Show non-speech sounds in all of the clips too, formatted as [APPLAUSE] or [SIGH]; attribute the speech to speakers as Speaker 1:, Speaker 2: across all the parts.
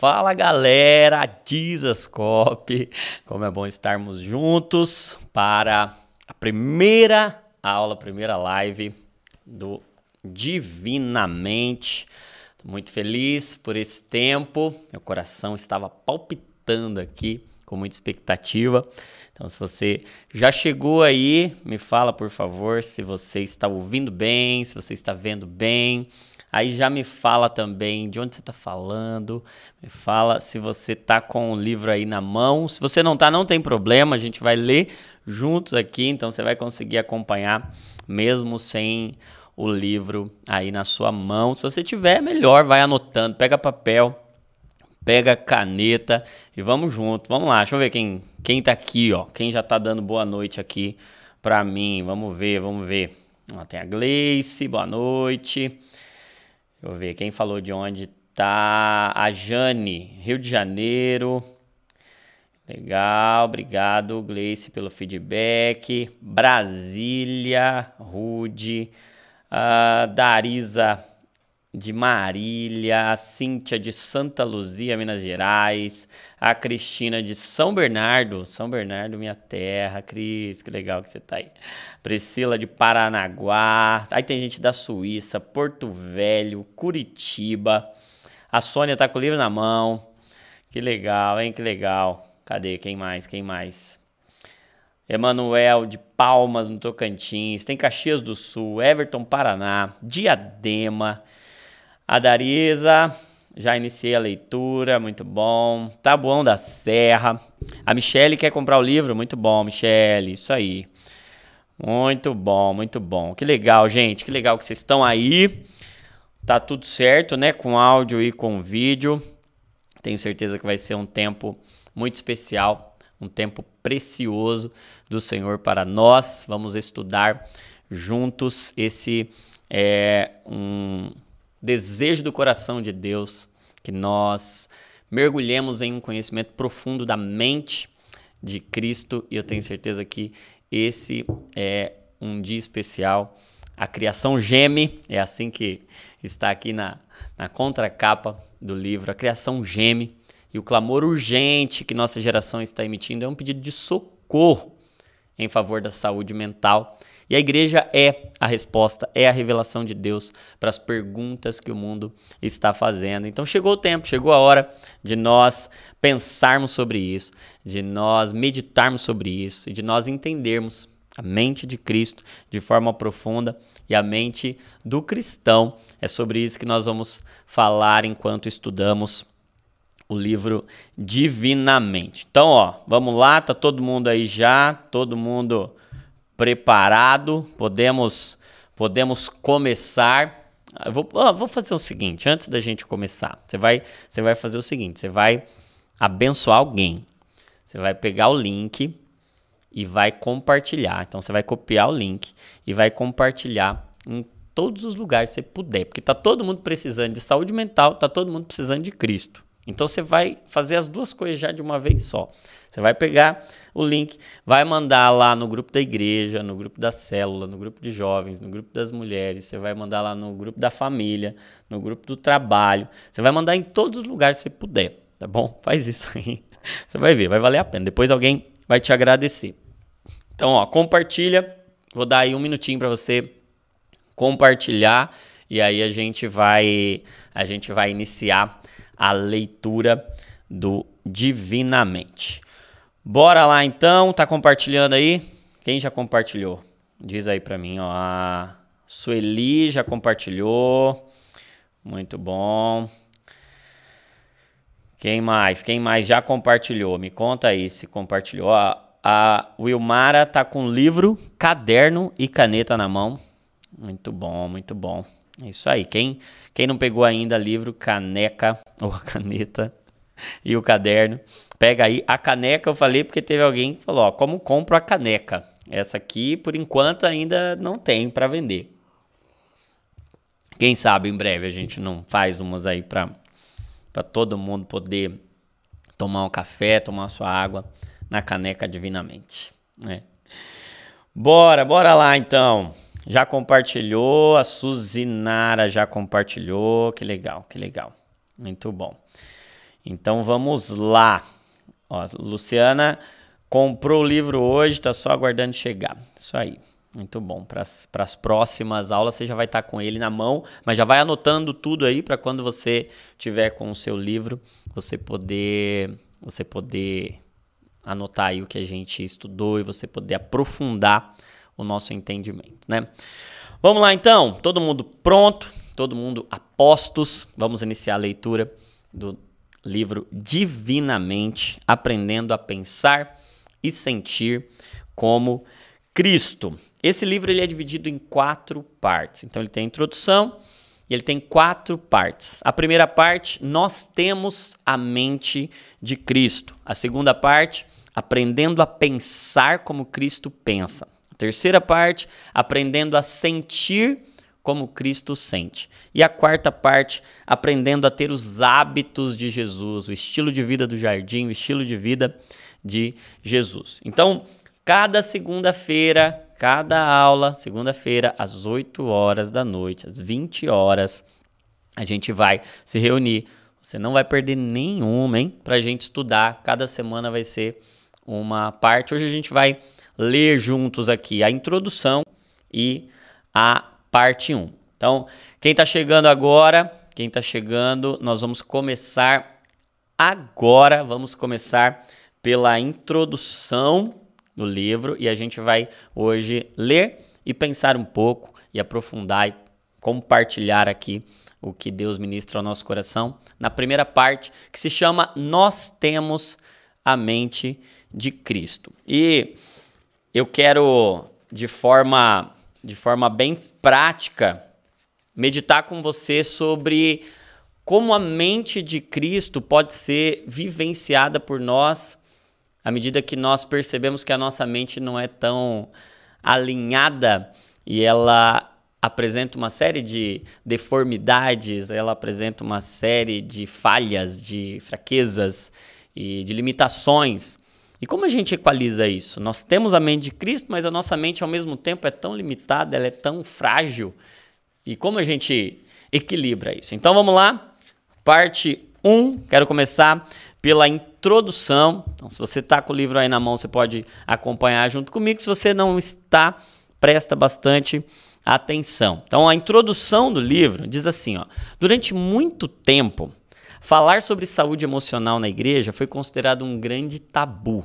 Speaker 1: Fala galera, Dizascope! Como é bom estarmos juntos para a primeira aula, a primeira live do Divinamente. Tô muito feliz por esse tempo, meu coração estava palpitando aqui com muita expectativa. Então, se você já chegou aí, me fala por favor se você está ouvindo bem, se você está vendo bem Aí já me fala também de onde você está falando. Me fala se você está com o livro aí na mão. Se você não está, não tem problema. A gente vai ler juntos aqui. Então você vai conseguir acompanhar mesmo sem o livro aí na sua mão. Se você tiver, melhor. Vai anotando. Pega papel pega caneta e vamos junto. Vamos lá, deixa eu ver quem, quem tá aqui, ó. Quem já tá dando boa noite aqui pra mim. Vamos ver, vamos ver. Ó, tem a Gleice, boa noite. Deixa eu ver, quem falou de onde tá? A Jane, Rio de Janeiro. Legal, obrigado, Gleice, pelo feedback. Brasília, Rude. Uh, Darisa de Marília, a Cíntia de Santa Luzia, Minas Gerais, a Cristina de São Bernardo. São Bernardo, minha terra. Cris, que legal que você tá aí. Priscila de Paranaguá. Aí tem gente da Suíça, Porto Velho, Curitiba. A Sônia tá com o livro na mão. Que legal, hein? Que legal. Cadê? Quem mais? Quem mais? Emanuel de Palmas, no Tocantins. Tem Caxias do Sul, Everton, Paraná, Diadema. A Darisa, já iniciei a leitura, muito bom. Tabuão da Serra. A Michelle quer comprar o livro? Muito bom, Michelle. Isso aí. Muito bom, muito bom. Que legal, gente. Que legal que vocês estão aí. Tá tudo certo, né? Com áudio e com vídeo. Tenho certeza que vai ser um tempo muito especial, um tempo precioso do Senhor para nós. Vamos estudar juntos esse é um desejo do coração de Deus que nós mergulhemos em um conhecimento profundo da mente de Cristo e eu tenho certeza que esse é um dia especial. A criação geme, é assim que está aqui na, na contracapa do livro. A criação geme e o clamor urgente que nossa geração está emitindo é um pedido de socorro em favor da saúde mental e a igreja é a resposta, é a revelação de Deus para as perguntas que o mundo está fazendo. Então chegou o tempo, chegou a hora de nós pensarmos sobre isso, de nós meditarmos sobre isso e de nós entendermos a mente de Cristo de forma profunda e a mente do cristão. É sobre isso que nós vamos falar enquanto estudamos o livro Divinamente. Então, ó, vamos lá, tá todo mundo aí já, todo mundo preparado, podemos podemos começar. Eu vou, ah, vou fazer o seguinte, antes da gente começar, você vai, você vai fazer o seguinte, você vai abençoar alguém. Você vai pegar o link e vai compartilhar. Então você vai copiar o link e vai compartilhar em todos os lugares que você puder, porque tá todo mundo precisando de saúde mental, tá todo mundo precisando de Cristo. Então você vai fazer as duas coisas já de uma vez só. Você vai pegar o link, vai mandar lá no grupo da igreja, no grupo da célula, no grupo de jovens, no grupo das mulheres, você vai mandar lá no grupo da família, no grupo do trabalho. Você vai mandar em todos os lugares que você puder, tá bom? [LAUGHS] Faz isso aí. Você vai ver, vai valer a pena. Depois alguém vai te agradecer. Então, ó, compartilha. Vou dar aí um minutinho para você compartilhar e aí a gente vai a gente vai iniciar a leitura do Divinamente. Bora lá então, tá compartilhando aí? Quem já compartilhou? Diz aí para mim, ó. A Sueli já compartilhou. Muito bom. Quem mais? Quem mais já compartilhou? Me conta aí se compartilhou. A, a Wilmara tá com livro, caderno e caneta na mão. Muito bom, muito bom. É isso aí. Quem, quem não pegou ainda livro, caneca [LAUGHS] ou a caneta e o caderno. Pega aí a caneca, eu falei porque teve alguém que falou, ó, como compro a caneca? Essa aqui, por enquanto, ainda não tem para vender. Quem sabe em breve a gente não faz umas aí para para todo mundo poder tomar um café, tomar sua água na caneca divinamente, né? Bora, bora lá então. Já compartilhou, a Suzinara já compartilhou, que legal, que legal. Muito bom. Então vamos lá. Ó, Luciana comprou o livro hoje, está só aguardando chegar. Isso aí. Muito bom. Para as próximas aulas, você já vai estar tá com ele na mão, mas já vai anotando tudo aí para quando você tiver com o seu livro, você poder, você poder anotar aí o que a gente estudou e você poder aprofundar o nosso entendimento, né? Vamos lá então, todo mundo pronto? todo mundo a postos. Vamos iniciar a leitura do livro Divinamente, aprendendo a pensar e sentir como Cristo. Esse livro ele é dividido em quatro partes. Então ele tem a introdução e ele tem quatro partes. A primeira parte, nós temos a mente de Cristo. A segunda parte, aprendendo a pensar como Cristo pensa. A terceira parte, aprendendo a sentir como Cristo sente. E a quarta parte, aprendendo a ter os hábitos de Jesus, o estilo de vida do jardim, o estilo de vida de Jesus. Então, cada segunda-feira, cada aula, segunda-feira, às 8 horas da noite, às 20 horas, a gente vai se reunir. Você não vai perder nenhuma, hein? Para a gente estudar. Cada semana vai ser uma parte. Hoje a gente vai ler juntos aqui a introdução e a parte 1. Então, quem está chegando agora, quem está chegando, nós vamos começar agora. Vamos começar pela introdução do livro e a gente vai hoje ler e pensar um pouco e aprofundar e compartilhar aqui o que Deus ministra ao nosso coração na primeira parte que se chama Nós temos a mente de Cristo. E eu quero de forma de forma bem prática meditar com você sobre como a mente de Cristo pode ser vivenciada por nós à medida que nós percebemos que a nossa mente não é tão alinhada e ela apresenta uma série de deformidades, ela apresenta uma série de falhas, de fraquezas e de limitações. E como a gente equaliza isso? Nós temos a mente de Cristo, mas a nossa mente ao mesmo tempo é tão limitada, ela é tão frágil. E como a gente equilibra isso? Então vamos lá, parte 1. Quero começar pela introdução. Então, se você está com o livro aí na mão, você pode acompanhar junto comigo. Se você não está, presta bastante atenção. Então, a introdução do livro diz assim: ó, durante muito tempo, Falar sobre saúde emocional na igreja foi considerado um grande tabu.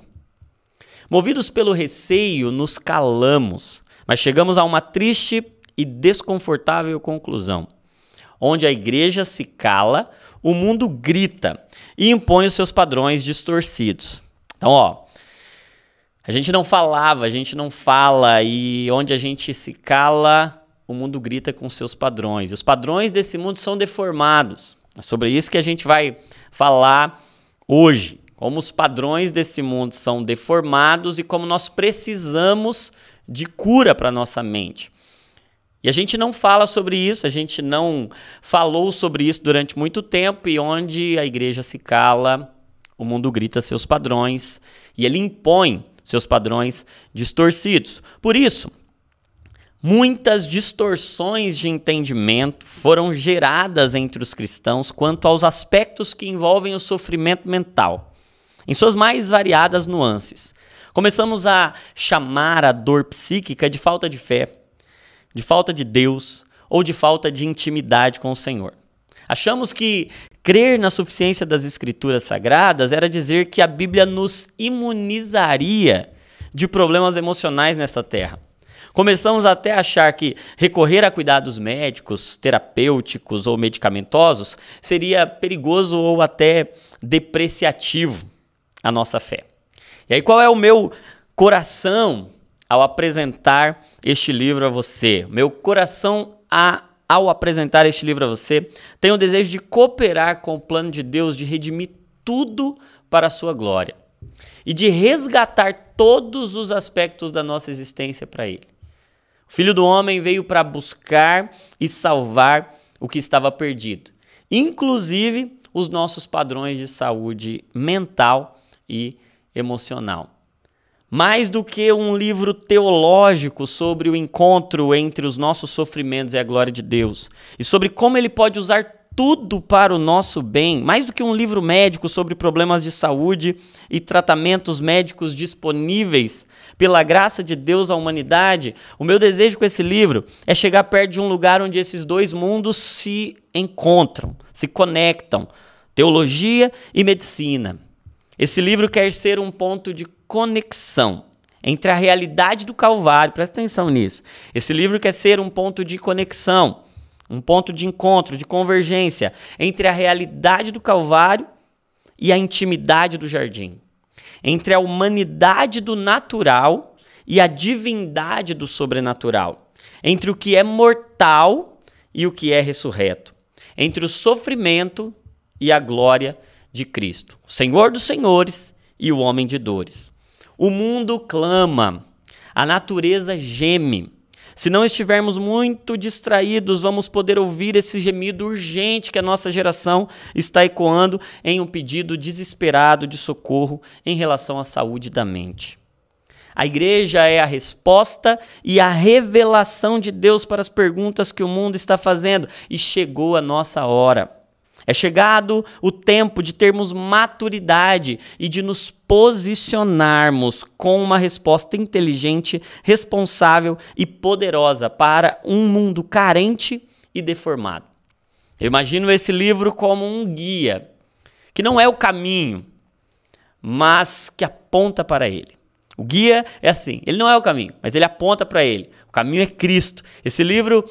Speaker 1: Movidos pelo receio, nos calamos, mas chegamos a uma triste e desconfortável conclusão. Onde a igreja se cala, o mundo grita e impõe os seus padrões distorcidos. Então, ó, a gente não falava, a gente não fala, e onde a gente se cala, o mundo grita com seus padrões. E os padrões desse mundo são deformados. É sobre isso que a gente vai falar hoje. Como os padrões desse mundo são deformados e como nós precisamos de cura para nossa mente. E a gente não fala sobre isso, a gente não falou sobre isso durante muito tempo e onde a igreja se cala, o mundo grita seus padrões e ele impõe seus padrões distorcidos. Por isso, Muitas distorções de entendimento foram geradas entre os cristãos quanto aos aspectos que envolvem o sofrimento mental, em suas mais variadas nuances. Começamos a chamar a dor psíquica de falta de fé, de falta de Deus ou de falta de intimidade com o Senhor. Achamos que crer na suficiência das Escrituras Sagradas era dizer que a Bíblia nos imunizaria de problemas emocionais nessa terra. Começamos até a achar que recorrer a cuidados médicos, terapêuticos ou medicamentosos seria perigoso ou até depreciativo à nossa fé. E aí, qual é o meu coração ao apresentar este livro a você? Meu coração a ao apresentar este livro a você, tem o desejo de cooperar com o plano de Deus de redimir tudo para a sua glória e de resgatar todos os aspectos da nossa existência para Ele. Filho do homem veio para buscar e salvar o que estava perdido, inclusive os nossos padrões de saúde mental e emocional. Mais do que um livro teológico sobre o encontro entre os nossos sofrimentos e a glória de Deus, e sobre como ele pode usar tudo para o nosso bem, mais do que um livro médico sobre problemas de saúde e tratamentos médicos disponíveis pela graça de Deus à humanidade. O meu desejo com esse livro é chegar perto de um lugar onde esses dois mundos se encontram, se conectam: teologia e medicina. Esse livro quer ser um ponto de conexão entre a realidade do Calvário, presta atenção nisso. Esse livro quer ser um ponto de conexão um ponto de encontro, de convergência entre a realidade do Calvário e a intimidade do jardim, entre a humanidade do natural e a divindade do sobrenatural, entre o que é mortal e o que é ressurreto, entre o sofrimento e a glória de Cristo, o Senhor dos senhores e o homem de dores. O mundo clama, a natureza geme, se não estivermos muito distraídos, vamos poder ouvir esse gemido urgente que a nossa geração está ecoando em um pedido desesperado de socorro em relação à saúde da mente. A igreja é a resposta e a revelação de Deus para as perguntas que o mundo está fazendo, e chegou a nossa hora. É chegado o tempo de termos maturidade e de nos posicionarmos com uma resposta inteligente, responsável e poderosa para um mundo carente e deformado. Eu imagino esse livro como um guia, que não é o caminho, mas que aponta para ele. O guia é assim, ele não é o caminho, mas ele aponta para ele. O caminho é Cristo. Esse livro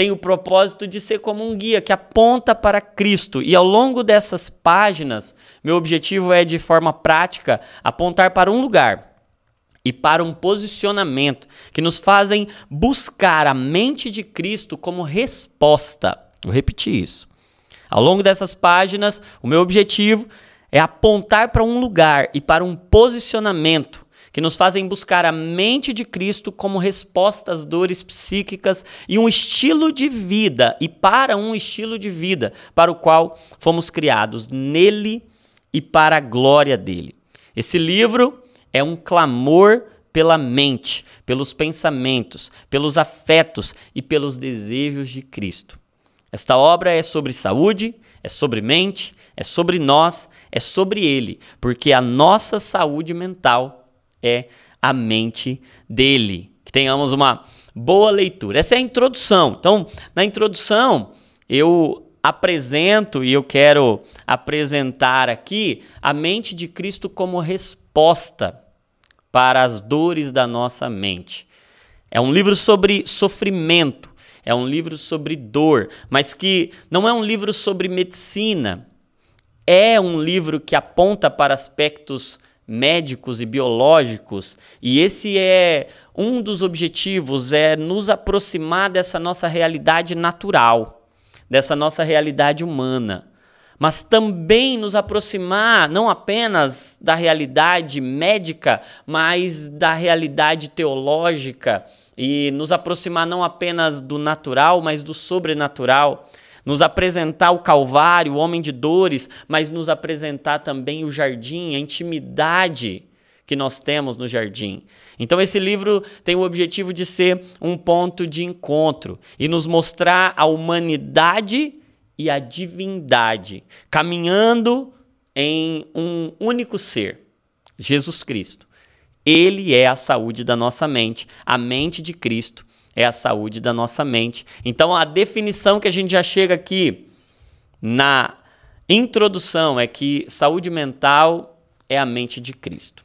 Speaker 1: tem o propósito de ser como um guia que aponta para Cristo. E ao longo dessas páginas, meu objetivo é, de forma prática, apontar para um lugar e para um posicionamento que nos fazem buscar a mente de Cristo como resposta. Vou repetir isso. Ao longo dessas páginas, o meu objetivo é apontar para um lugar e para um posicionamento que nos fazem buscar a mente de Cristo como resposta às dores psíquicas e um estilo de vida, e para um estilo de vida para o qual fomos criados nele e para a glória dele. Esse livro é um clamor pela mente, pelos pensamentos, pelos afetos e pelos desejos de Cristo. Esta obra é sobre saúde, é sobre mente, é sobre nós, é sobre Ele, porque a nossa saúde mental é a mente dele. Que tenhamos uma boa leitura. Essa é a introdução. Então, na introdução, eu apresento e eu quero apresentar aqui a mente de Cristo como resposta para as dores da nossa mente. É um livro sobre sofrimento, é um livro sobre dor, mas que não é um livro sobre medicina. É um livro que aponta para aspectos médicos e biológicos, e esse é um dos objetivos é nos aproximar dessa nossa realidade natural, dessa nossa realidade humana, mas também nos aproximar não apenas da realidade médica, mas da realidade teológica e nos aproximar não apenas do natural, mas do sobrenatural nos apresentar o Calvário, o homem de dores, mas nos apresentar também o jardim, a intimidade que nós temos no jardim. Então, esse livro tem o objetivo de ser um ponto de encontro e nos mostrar a humanidade e a divindade caminhando em um único ser, Jesus Cristo. Ele é a saúde da nossa mente. A mente de Cristo é a saúde da nossa mente. Então a definição que a gente já chega aqui na introdução é que saúde mental é a mente de Cristo.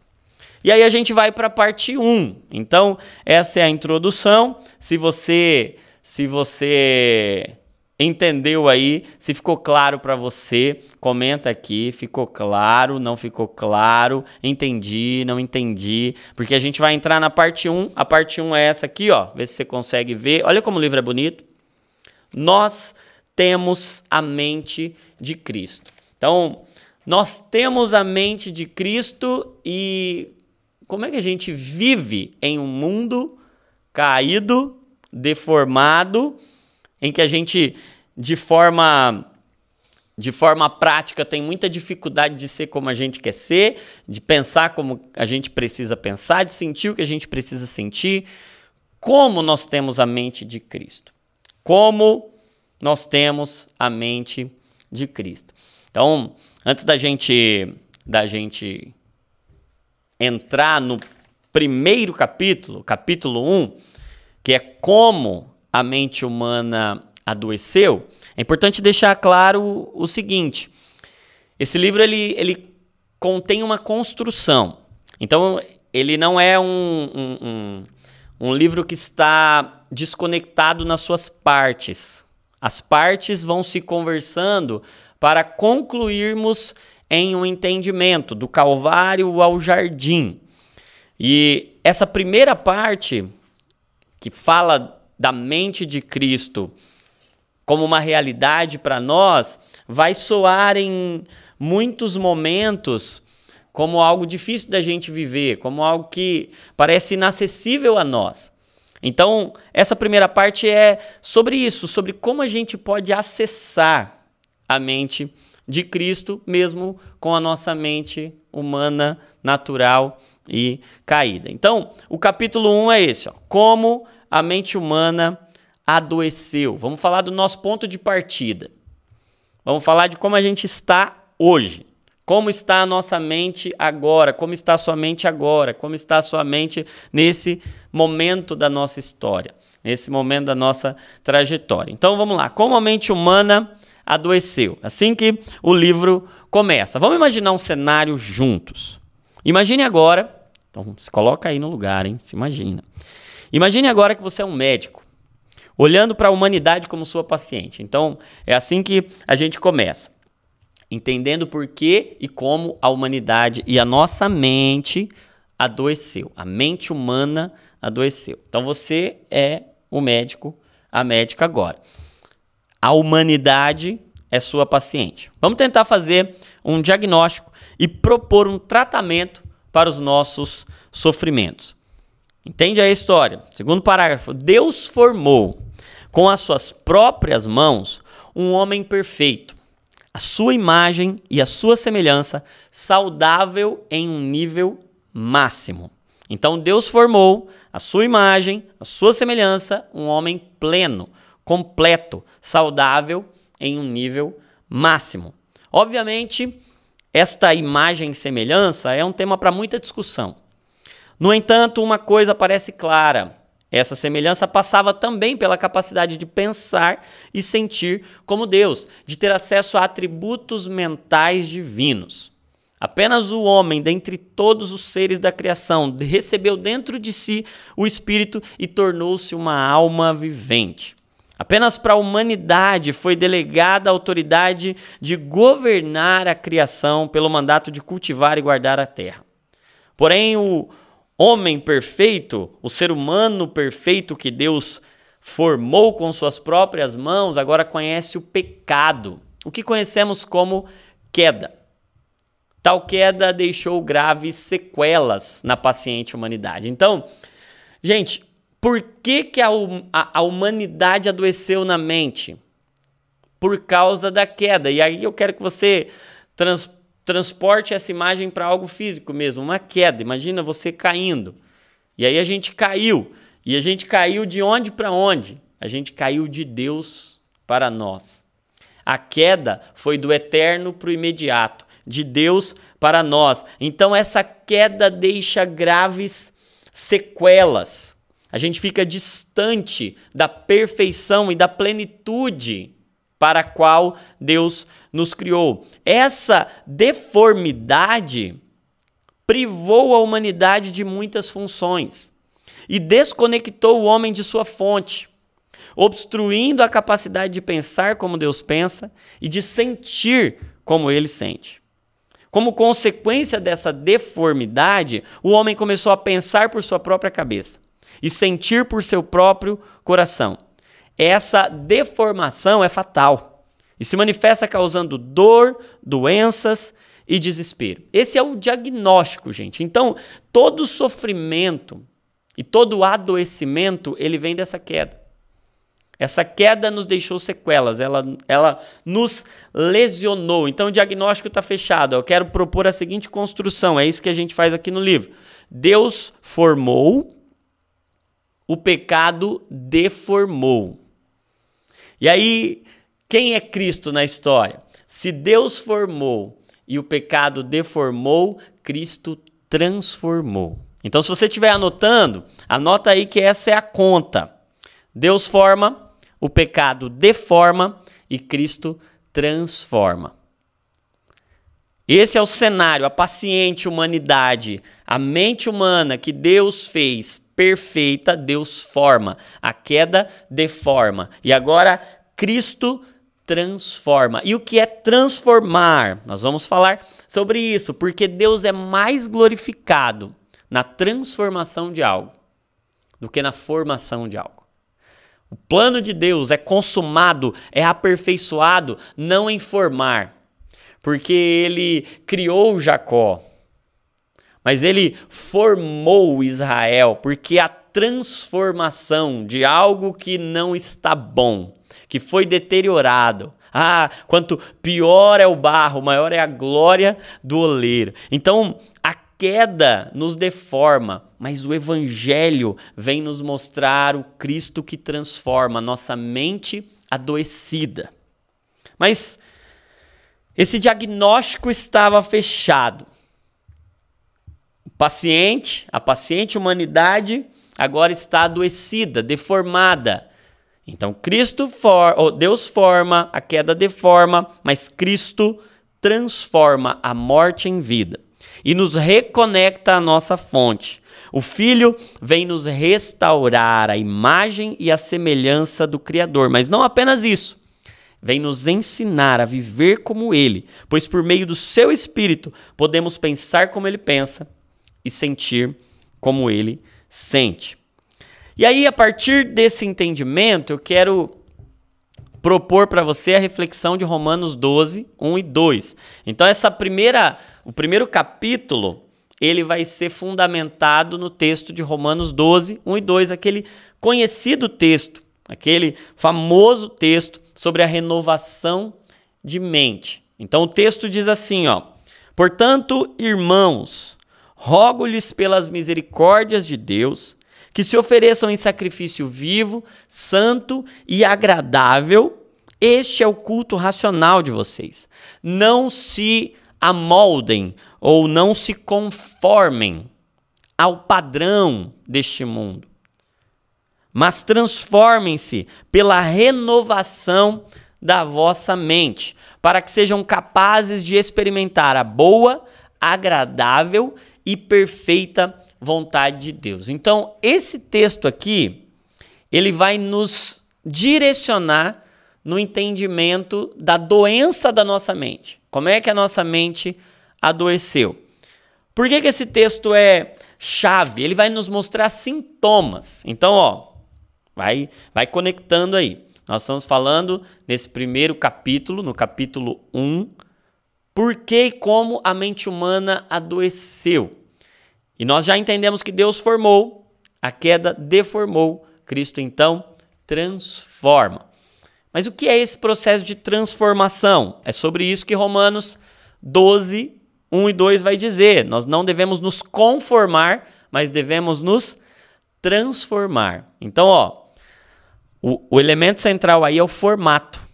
Speaker 1: E aí a gente vai para a parte 1. Então, essa é a introdução. Se você se você Entendeu aí? Se ficou claro para você, comenta aqui. Ficou claro? Não ficou claro? Entendi? Não entendi? Porque a gente vai entrar na parte 1. A parte 1 é essa aqui, ó. Vê se você consegue ver. Olha como o livro é bonito. Nós temos a mente de Cristo. Então, nós temos a mente de Cristo e como é que a gente vive em um mundo caído, deformado, em que a gente, de forma de forma prática, tem muita dificuldade de ser como a gente quer ser, de pensar como a gente precisa pensar, de sentir o que a gente precisa sentir. Como nós temos a mente de Cristo? Como nós temos a mente de Cristo? Então, antes da gente da gente entrar no primeiro capítulo, capítulo 1, que é como a mente humana adoeceu, é importante deixar claro o seguinte: esse livro ele, ele contém uma construção. Então, ele não é um, um, um, um livro que está desconectado nas suas partes. As partes vão se conversando para concluirmos em um entendimento do Calvário ao Jardim. E essa primeira parte, que fala da mente de Cristo como uma realidade para nós, vai soar em muitos momentos como algo difícil da gente viver, como algo que parece inacessível a nós. Então, essa primeira parte é sobre isso, sobre como a gente pode acessar a mente de Cristo, mesmo com a nossa mente humana, natural e caída. Então, o capítulo 1 um é esse: ó, como a mente humana adoeceu. Vamos falar do nosso ponto de partida. Vamos falar de como a gente está hoje. Como está a nossa mente agora? Como está a sua mente agora? Como está a sua mente nesse momento da nossa história? Nesse momento da nossa trajetória. Então vamos lá. Como a mente humana adoeceu? Assim que o livro começa. Vamos imaginar um cenário juntos. Imagine agora. Então se coloca aí no lugar, hein? Se imagina. Imagine agora que você é um médico, olhando para a humanidade como sua paciente. Então, é assim que a gente começa. Entendendo por que e como a humanidade e a nossa mente adoeceu. A mente humana adoeceu. Então você é o médico, a médica agora. A humanidade é sua paciente. Vamos tentar fazer um diagnóstico e propor um tratamento para os nossos sofrimentos. Entende a história? Segundo parágrafo, Deus formou com as suas próprias mãos um homem perfeito, a sua imagem e a sua semelhança, saudável em um nível máximo. Então Deus formou a sua imagem, a sua semelhança, um homem pleno, completo, saudável em um nível máximo. Obviamente, esta imagem e semelhança é um tema para muita discussão. No entanto, uma coisa parece clara: essa semelhança passava também pela capacidade de pensar e sentir como Deus, de ter acesso a atributos mentais divinos. Apenas o homem, dentre todos os seres da criação, recebeu dentro de si o espírito e tornou-se uma alma vivente. Apenas para a humanidade foi delegada a autoridade de governar a criação pelo mandato de cultivar e guardar a terra. Porém, o homem perfeito, o ser humano perfeito que Deus formou com suas próprias mãos, agora conhece o pecado, o que conhecemos como queda. Tal queda deixou graves sequelas na paciente humanidade. Então, gente, por que, que a, hum, a, humanidade adoeceu na mente? Por causa da queda. E aí eu quero que você trans, transporte essa imagem para algo físico mesmo, uma queda. Imagina você caindo. E aí a gente caiu. E a gente caiu de onde para onde? A gente caiu de Deus para nós. A queda foi do eterno para o imediato, de Deus para nós. Então essa queda deixa graves sequelas. A gente fica distante da perfeição e da plenitude para a qual Deus nos criou. Essa deformidade privou a humanidade de muitas funções e desconectou o homem de sua fonte, obstruindo a capacidade de pensar como Deus pensa e de sentir como ele sente. Como consequência dessa deformidade, o homem começou a pensar por sua própria cabeça e sentir por seu próprio coração. Essa deformação é fatal e se manifesta causando dor, doenças e desespero. Esse é o diagnóstico, gente. Então, todo sofrimento e todo adoecimento, ele vem dessa queda. Essa queda nos deixou sequelas, ela, ela nos lesionou. Então o diagnóstico está fechado. Eu quero propor a seguinte construção: é isso que a gente faz aqui no livro. Deus formou, o pecado deformou. E aí, quem é Cristo na história? Se Deus formou e o pecado deformou, Cristo transformou. Então, se você estiver anotando, anota aí que essa é a conta. Deus forma, o pecado deforma e Cristo transforma. Esse é o cenário, a paciente humanidade, a mente humana que Deus fez perfeita, Deus forma. A queda deforma. E agora Cristo transforma. E o que é transformar? Nós vamos falar sobre isso, porque Deus é mais glorificado na transformação de algo do que na formação de algo. O plano de Deus é consumado, é aperfeiçoado, não em formar, porque ele criou Jacó mas ele formou Israel, porque a transformação de algo que não está bom, que foi deteriorado, ah, quanto pior é o barro, maior é a glória do oleiro. Então, a queda nos deforma, mas o evangelho vem nos mostrar o Cristo que transforma nossa mente adoecida. Mas esse diagnóstico estava fechado paciente, a paciente humanidade agora está adoecida, deformada. Então Cristo for, Deus forma, a queda deforma, mas Cristo transforma a morte em vida e nos reconecta à nossa fonte. O Filho vem nos restaurar a imagem e a semelhança do Criador, mas não apenas isso. Vem nos ensinar a viver como Ele, pois por meio do seu Espírito podemos pensar como Ele pensa, e sentir como ele sente. E aí, a partir desse entendimento, eu quero propor para você a reflexão de Romanos 12, 1 e 2. Então, essa primeira, o primeiro capítulo, ele vai ser fundamentado no texto de Romanos 12, 1 e 2, aquele conhecido texto, aquele famoso texto sobre a renovação de mente. Então, o texto diz assim, ó: Portanto, irmãos, rogo-lhes pelas misericórdias de Deus que se ofereçam em sacrifício vivo, santo e agradável. Este é o culto racional de vocês. Não se amoldem ou não se conformem ao padrão deste mundo, mas transformem-se pela renovação da vossa mente, para que sejam capazes de experimentar a boa, agradável e perfeita vontade de Deus. Então, esse texto aqui, ele vai nos direcionar no entendimento da doença da nossa mente. Como é que a nossa mente adoeceu? Por que, que esse texto é chave? Ele vai nos mostrar sintomas. Então, ó, vai, vai conectando aí. Nós estamos falando nesse primeiro capítulo, no capítulo 1, por que e como a mente humana adoeceu. E nós já entendemos que Deus formou, a queda deformou, Cristo então transforma. Mas o que é esse processo de transformação? É sobre isso que Romanos 12, 1 e 2 vai dizer. Nós não devemos nos conformar, mas devemos nos transformar. Então, ó, o, o elemento central aí é o formato.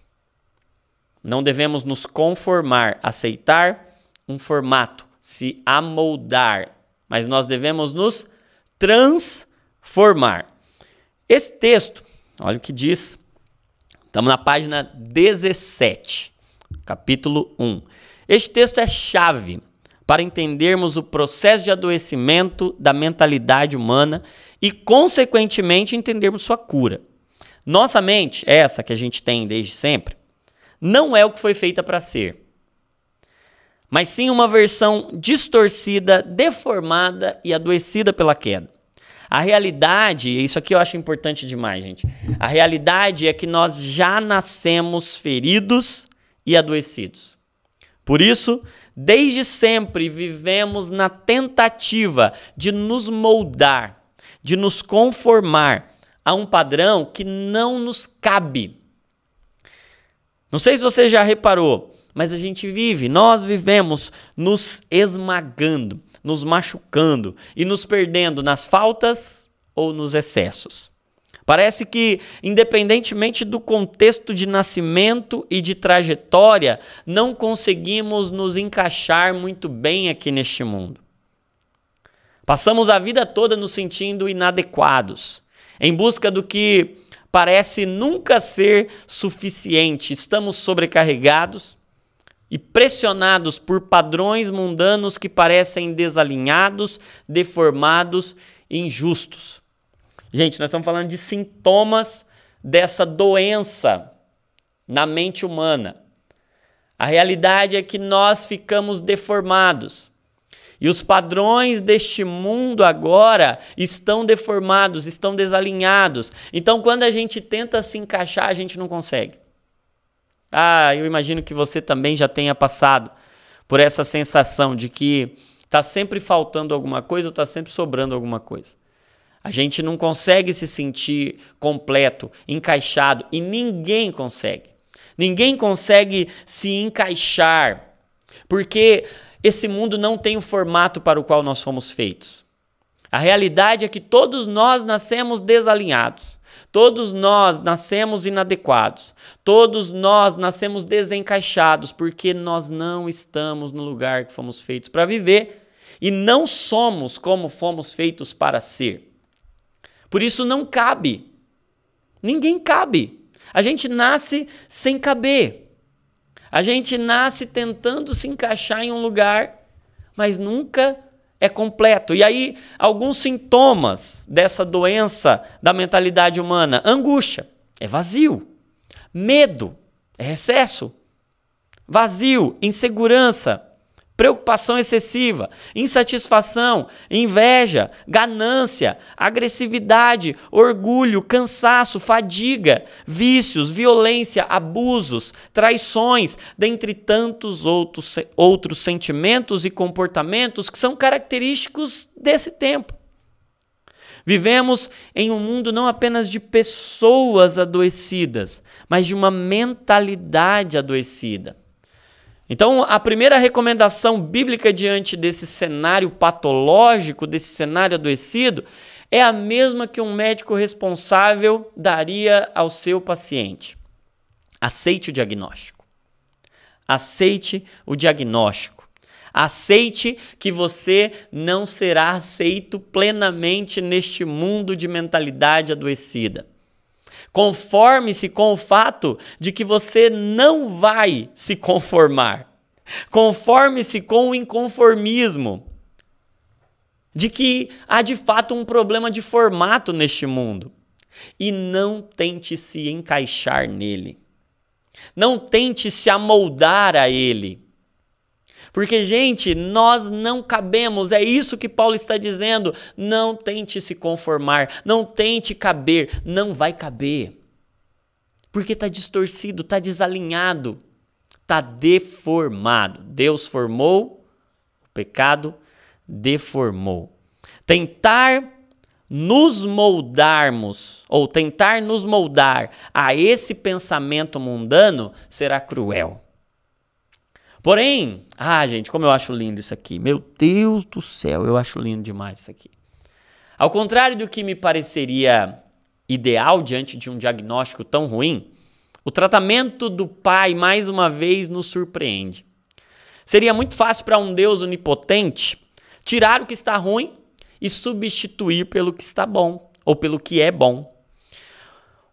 Speaker 1: Não devemos nos conformar, aceitar um formato, se amoldar, mas nós devemos nos transformar. Esse texto, olha o que diz. Estamos na página 17, capítulo 1. Este texto é chave para entendermos o processo de adoecimento da mentalidade humana e, consequentemente, entendermos sua cura. Nossa mente, é essa que a gente tem desde sempre, não é o que foi feita para ser, mas sim uma versão distorcida, deformada e adoecida pela queda. A realidade, isso aqui eu acho importante demais, gente. A realidade é que nós já nascemos feridos e adoecidos. Por isso, desde sempre vivemos na tentativa de nos moldar, de nos conformar a um padrão que não nos cabe não sei se você já reparou, mas a gente vive, nós vivemos nos esmagando, nos machucando e nos perdendo nas faltas ou nos excessos. Parece que, independentemente do contexto de nascimento e de trajetória, não conseguimos nos encaixar muito bem aqui neste mundo. Passamos a vida toda nos sentindo inadequados, em busca do que parece nunca ser suficiente. Estamos sobrecarregados e pressionados por padrões mundanos que parecem desalinhados, deformados e injustos. Gente, nós estamos falando de sintomas dessa doença na mente humana. A realidade é que nós ficamos deformados. E os padrões deste mundo agora estão deformados, estão desalinhados. Então, quando a gente tenta se encaixar, a gente não consegue. Ah, eu imagino que você também já tenha passado por essa sensação de que está sempre faltando alguma coisa ou está sempre sobrando alguma coisa. A gente não consegue se sentir completo, encaixado e ninguém consegue. Ninguém consegue se encaixar. Porque esse mundo não tem o formato para o qual nós fomos feitos. A realidade é que todos nós nascemos desalinhados. Todos nós nascemos inadequados. Todos nós nascemos desencaixados porque nós não estamos no lugar que fomos feitos para viver e não somos como fomos feitos para ser. Por isso não cabe. Ninguém cabe. A gente nasce sem caber. A gente nasce tentando se encaixar em um lugar, mas nunca é completo. E aí, alguns sintomas dessa doença da mentalidade humana: angústia, é vazio. Medo, é excesso. Vazio, insegurança, preocupação excessiva, insatisfação, inveja, ganância, agressividade, orgulho, cansaço, fadiga, vícios, violência, abusos, traições, dentre tantos outros, outros sentimentos e comportamentos que são característicos desse tempo. Vivemos em um mundo não apenas de pessoas adoecidas, mas de uma mentalidade adoecida. Então, a primeira recomendação bíblica diante desse cenário patológico, desse cenário adoecido, é a mesma que um médico responsável daria ao seu paciente. Aceite o diagnóstico. Aceite o diagnóstico. Aceite que você não será aceito plenamente neste mundo de mentalidade adoecida. Conforme-se com o fato de que você não vai se conformar. Conforme-se com o inconformismo. De que há de fato um problema de formato neste mundo. E não tente se encaixar nele. Não tente se amoldar a ele. Porque, gente, nós não cabemos. É isso que Paulo está dizendo. Não tente se conformar, não tente caber, não vai caber. Porque está distorcido, está desalinhado, está deformado. Deus formou, o pecado deformou. Tentar nos moldarmos ou tentar nos moldar a esse pensamento mundano será cruel. Porém, ah, gente, como eu acho lindo isso aqui. Meu Deus do céu, eu acho lindo demais isso aqui. Ao contrário do que me pareceria ideal diante de um diagnóstico tão ruim, o tratamento do Pai mais uma vez nos surpreende. Seria muito fácil para um Deus onipotente tirar o que está ruim e substituir pelo que está bom ou pelo que é bom.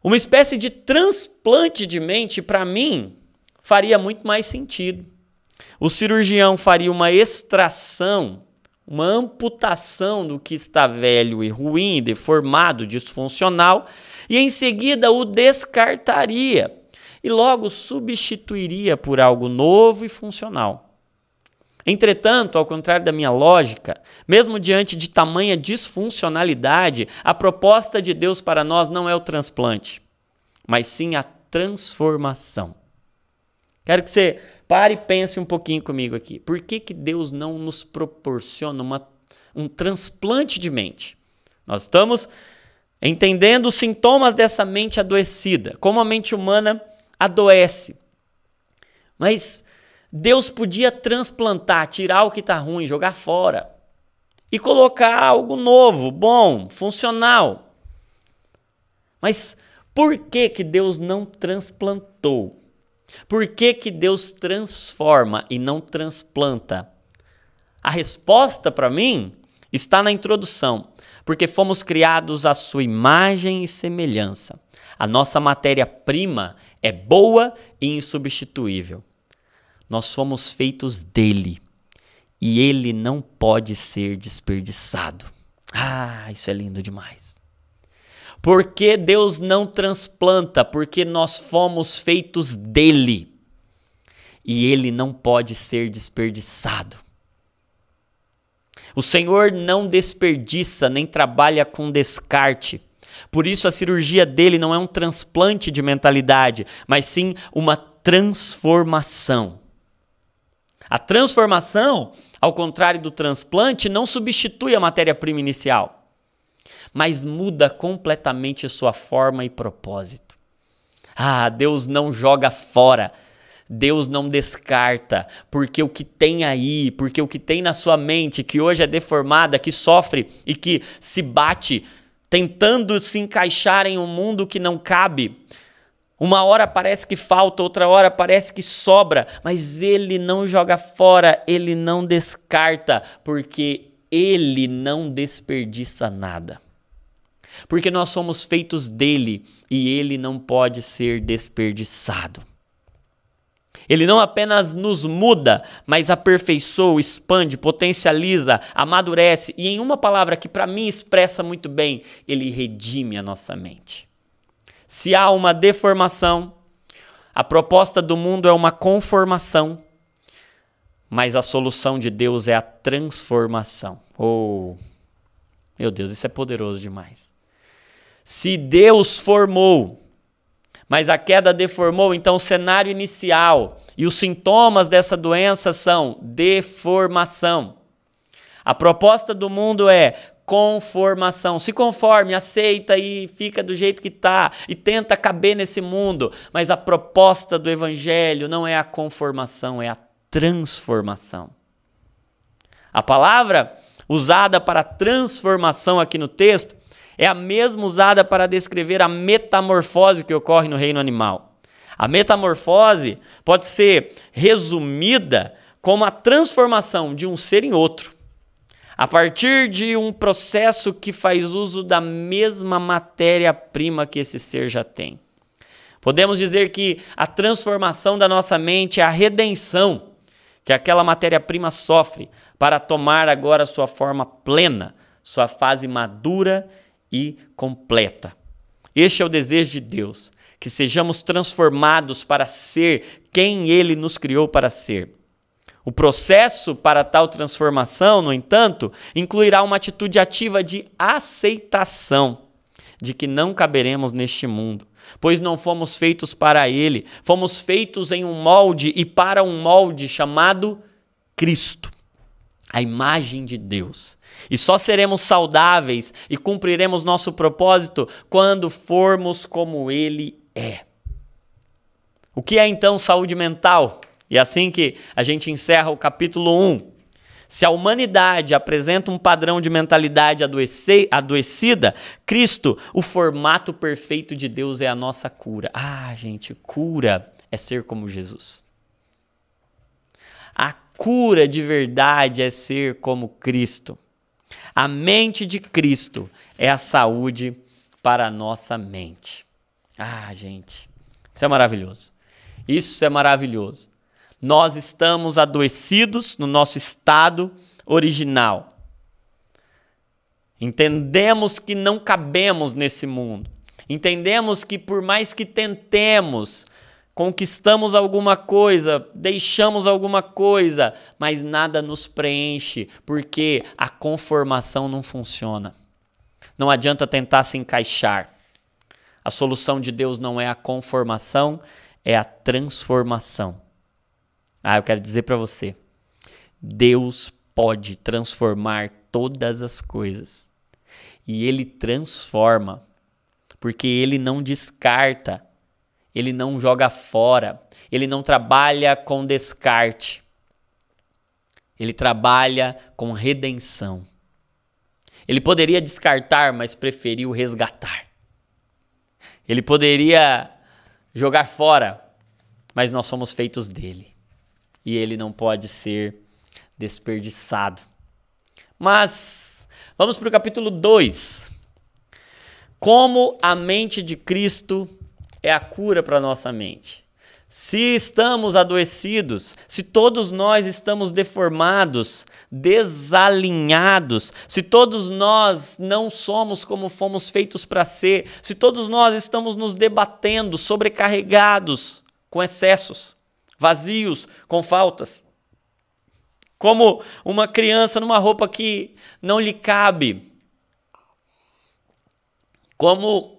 Speaker 1: Uma espécie de transplante de mente, para mim, faria muito mais sentido. O cirurgião faria uma extração, uma amputação do que está velho e ruim, deformado, disfuncional, e em seguida o descartaria e logo substituiria por algo novo e funcional. Entretanto, ao contrário da minha lógica, mesmo diante de tamanha disfuncionalidade, a proposta de Deus para nós não é o transplante, mas sim a transformação. Quero que você pare e pense um pouquinho comigo aqui. Por que, que Deus não nos proporciona uma, um transplante de mente? Nós estamos entendendo os sintomas dessa mente adoecida, como a mente humana adoece. Mas Deus podia transplantar, tirar o que está ruim, jogar fora e colocar algo novo, bom, funcional. Mas por que, que Deus não transplantou? Por que, que Deus transforma e não transplanta? A resposta para mim está na introdução, porque fomos criados à sua imagem e semelhança. A nossa matéria-prima é boa e insubstituível. Nós fomos feitos dele e ele não pode ser desperdiçado. Ah, isso é lindo demais. Porque Deus não transplanta, porque nós fomos feitos dele. E ele não pode ser desperdiçado. O Senhor não desperdiça nem trabalha com descarte. Por isso, a cirurgia dele não é um transplante de mentalidade, mas sim uma transformação. A transformação, ao contrário do transplante, não substitui a matéria-prima inicial mas muda completamente sua forma e propósito. Ah, Deus não joga fora. Deus não descarta, porque o que tem aí, porque o que tem na sua mente, que hoje é deformada, que sofre e que se bate, tentando se encaixar em um mundo que não cabe. Uma hora parece que falta, outra hora parece que sobra, mas ele não joga fora, ele não descarta, porque ele não desperdiça nada porque nós somos feitos dele e ele não pode ser desperdiçado. Ele não apenas nos muda, mas aperfeiçoa, expande, potencializa, amadurece e, em uma palavra que para mim expressa muito bem, ele redime a nossa mente. Se há uma deformação, a proposta do mundo é uma conformação, mas a solução de Deus é a transformação. Oh, meu Deus, isso é poderoso demais. Se Deus formou, mas a queda deformou, então o cenário inicial e os sintomas dessa doença são deformação. A proposta do mundo é conformação. Se conforme, aceita e fica do jeito que tá e tenta caber nesse mundo. Mas a proposta do evangelho não é a conformação, é a transformação. A palavra usada para transformação aqui no texto é a mesma usada para descrever a metamorfose que ocorre no reino animal. A metamorfose pode ser resumida como a transformação de um ser em outro, a partir de um processo que faz uso da mesma matéria-prima que esse ser já tem. Podemos dizer que a transformação da nossa mente é a redenção que aquela matéria-prima sofre para tomar agora sua forma plena, sua fase madura e completa. Este é o desejo de Deus, que sejamos transformados para ser quem Ele nos criou para ser. O processo para tal transformação, no entanto, incluirá uma atitude ativa de aceitação de que não caberemos neste mundo, pois não fomos feitos para ele, fomos feitos em um molde e para um molde chamado Cristo a imagem de Deus. E só seremos saudáveis e cumpriremos nosso propósito quando formos como Ele é. O que é então saúde mental? E é assim que a gente encerra o capítulo 1. Se a humanidade apresenta um padrão de mentalidade adoecida, Cristo, o formato perfeito de Deus é a nossa cura. Ah, gente, cura é ser como Jesus. A cura de verdade é ser como Cristo. A mente de Cristo é a saúde para a nossa mente. Ah, gente, isso é maravilhoso. Isso é maravilhoso. Nós estamos adoecidos no nosso estado original. Entendemos que não cabemos nesse mundo. Entendemos que, por mais que tentemos, conquistamos alguma coisa, deixamos alguma coisa, mas nada nos preenche, porque a conformação não funciona. Não adianta tentar se encaixar. A solução de Deus não é a conformação, é a transformação. Ah, eu quero dizer para você, Deus pode transformar todas as coisas. E ele transforma, porque ele não descarta ele não joga fora, ele não trabalha com descarte. Ele trabalha com redenção. Ele poderia descartar, mas preferiu resgatar. Ele poderia jogar fora, mas nós somos feitos dele. E ele não pode ser desperdiçado. Mas vamos para o capítulo 2. Como a mente de Cristo é a cura para nossa mente. Se estamos adoecidos, se todos nós estamos deformados, desalinhados, se todos nós não somos como fomos feitos para ser, se todos nós estamos nos debatendo, sobrecarregados com excessos, vazios, com faltas, como uma criança numa roupa que não lhe cabe, como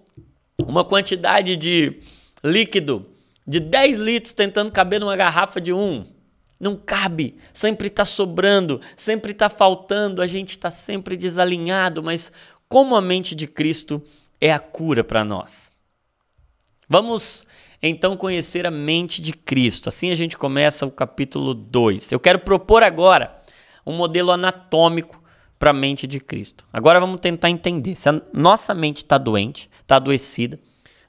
Speaker 1: uma quantidade de líquido de 10 litros tentando caber numa garrafa de 1. Um. Não cabe, sempre está sobrando, sempre está faltando, a gente está sempre desalinhado, mas como a mente de Cristo é a cura para nós. Vamos então conhecer a mente de Cristo. Assim a gente começa o capítulo 2. Eu quero propor agora um modelo anatômico para a mente de Cristo. Agora vamos tentar entender se a nossa mente está doente, está adoecida.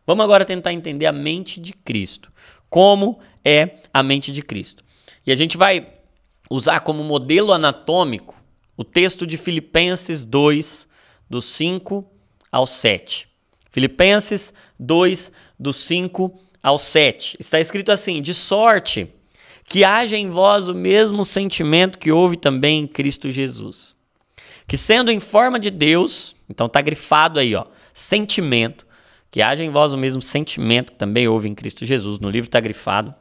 Speaker 1: Vamos agora tentar entender a mente de Cristo. Como é a mente de Cristo? E a gente vai usar como modelo anatômico o texto de Filipenses 2, do 5 ao 7. Filipenses 2, do 5 ao 7. Está escrito assim: De sorte que haja em vós o mesmo sentimento que houve também em Cristo Jesus. Que sendo em forma de Deus, então tá grifado aí, ó sentimento, que haja em vós o mesmo sentimento que também houve em Cristo Jesus, no livro está grifado,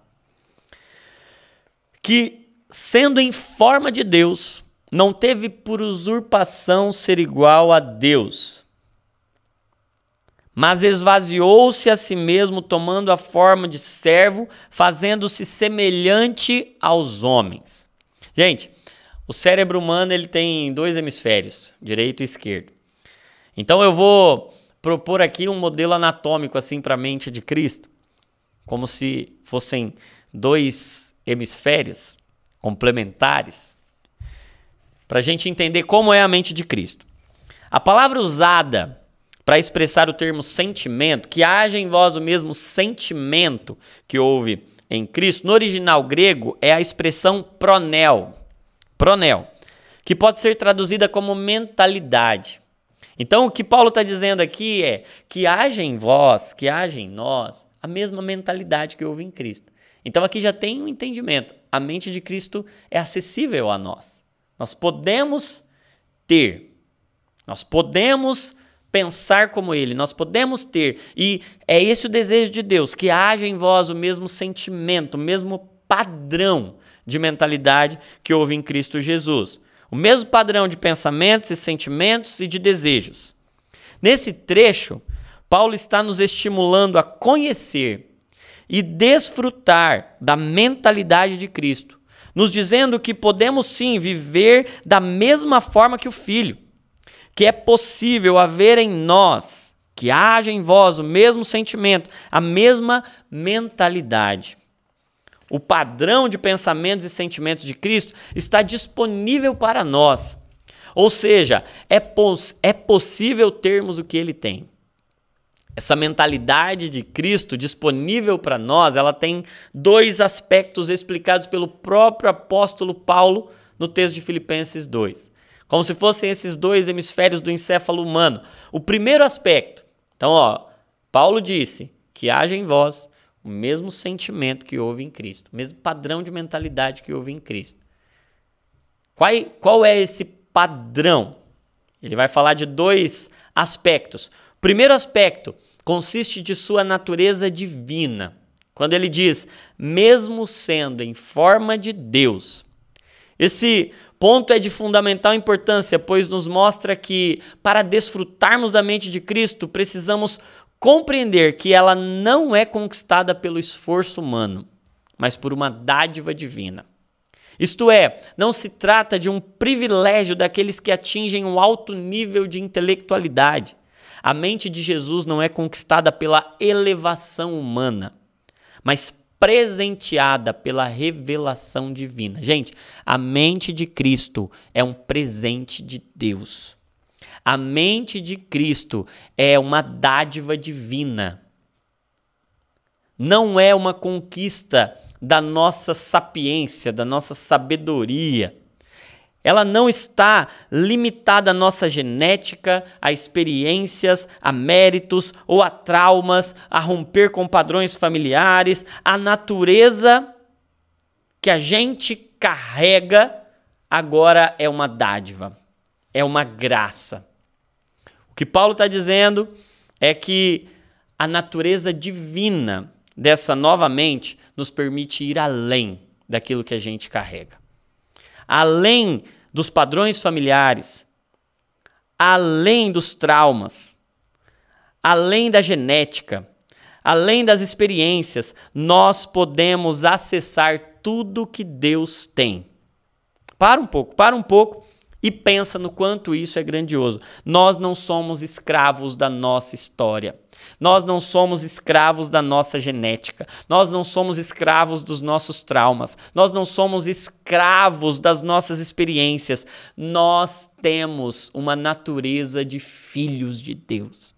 Speaker 1: que, sendo em forma de Deus, não teve por usurpação ser igual a Deus, mas esvaziou-se a si mesmo, tomando a forma de servo, fazendo-se semelhante aos homens. Gente, o cérebro humano ele tem dois hemisférios, direito e esquerdo. Então eu vou propor aqui um modelo anatômico assim para a mente de Cristo, como se fossem dois hemisférios complementares, para a gente entender como é a mente de Cristo. A palavra usada para expressar o termo sentimento, que haja em vós o mesmo sentimento que houve em Cristo, no original grego é a expressão pronel, pronel, que pode ser traduzida como mentalidade. Então o que Paulo está dizendo aqui é que haja em vós, que haja em nós, a mesma mentalidade que houve em Cristo. Então aqui já tem um entendimento. A mente de Cristo é acessível a nós. Nós podemos ter, nós podemos pensar como Ele, nós podemos ter. E é esse o desejo de Deus, que haja em vós o mesmo sentimento, o mesmo padrão de mentalidade que houve em Cristo Jesus o mesmo padrão de pensamentos e sentimentos e de desejos. Nesse trecho, Paulo está nos estimulando a conhecer e desfrutar da mentalidade de Cristo, nos dizendo que podemos sim viver da mesma forma que o Filho, que é possível haver em nós, que haja em vós o mesmo sentimento, a mesma mentalidade o padrão de pensamentos e sentimentos de Cristo está disponível para nós. Ou seja, é, é possível termos o que ele tem. Essa mentalidade de Cristo disponível para nós, ela tem dois aspectos explicados pelo próprio apóstolo Paulo no texto de Filipenses 2. Como se fossem esses dois hemisférios do encéfalo humano. O primeiro aspecto, então, ó, Paulo disse que haja em vós o mesmo sentimento que houve em Cristo, o mesmo padrão de mentalidade que houve em Cristo. Qual, qual é esse padrão? Ele vai falar de dois aspectos. Primeiro aspecto consiste de sua natureza divina. Quando ele diz, mesmo sendo em forma de Deus, esse ponto é de fundamental importância, pois nos mostra que, para desfrutarmos da mente de Cristo, precisamos Compreender que ela não é conquistada pelo esforço humano, mas por uma dádiva divina. Isto é, não se trata de um privilégio daqueles que atingem um alto nível de intelectualidade. A mente de Jesus não é conquistada pela elevação humana, mas presenteada pela revelação divina. Gente, a mente de Cristo é um presente de Deus. A mente de Cristo é uma dádiva divina. Não é uma conquista da nossa sapiência, da nossa sabedoria. Ela não está limitada à nossa genética, a experiências, a méritos ou a traumas, a romper com padrões familiares, a natureza que a gente carrega agora é uma dádiva é uma graça. O que Paulo está dizendo é que a natureza divina dessa nova mente nos permite ir além daquilo que a gente carrega, além dos padrões familiares, além dos traumas, além da genética, além das experiências, nós podemos acessar tudo que Deus tem. Para um pouco, para um pouco e pensa no quanto isso é grandioso. Nós não somos escravos da nossa história. Nós não somos escravos da nossa genética. Nós não somos escravos dos nossos traumas. Nós não somos escravos das nossas experiências. Nós temos uma natureza de filhos de Deus.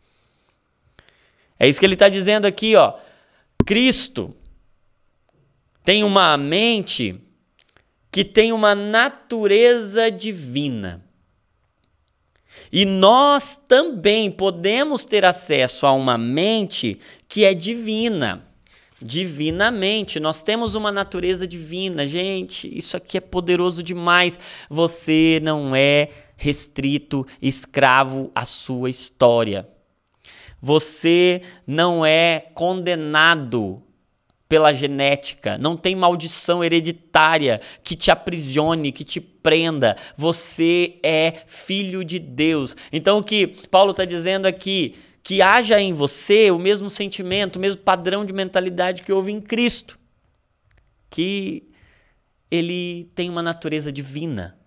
Speaker 1: É isso que ele está dizendo aqui, ó. Cristo tem uma mente que tem uma natureza divina. E nós também podemos ter acesso a uma mente que é divina. Divinamente, nós temos uma natureza divina, gente. Isso aqui é poderoso demais. Você não é restrito, escravo à sua história. Você não é condenado pela genética, não tem maldição hereditária que te aprisione, que te prenda. Você é filho de Deus. Então o que Paulo está dizendo aqui, é que haja em você o mesmo sentimento, o mesmo padrão de mentalidade que houve em Cristo. Que ele tem uma natureza divina.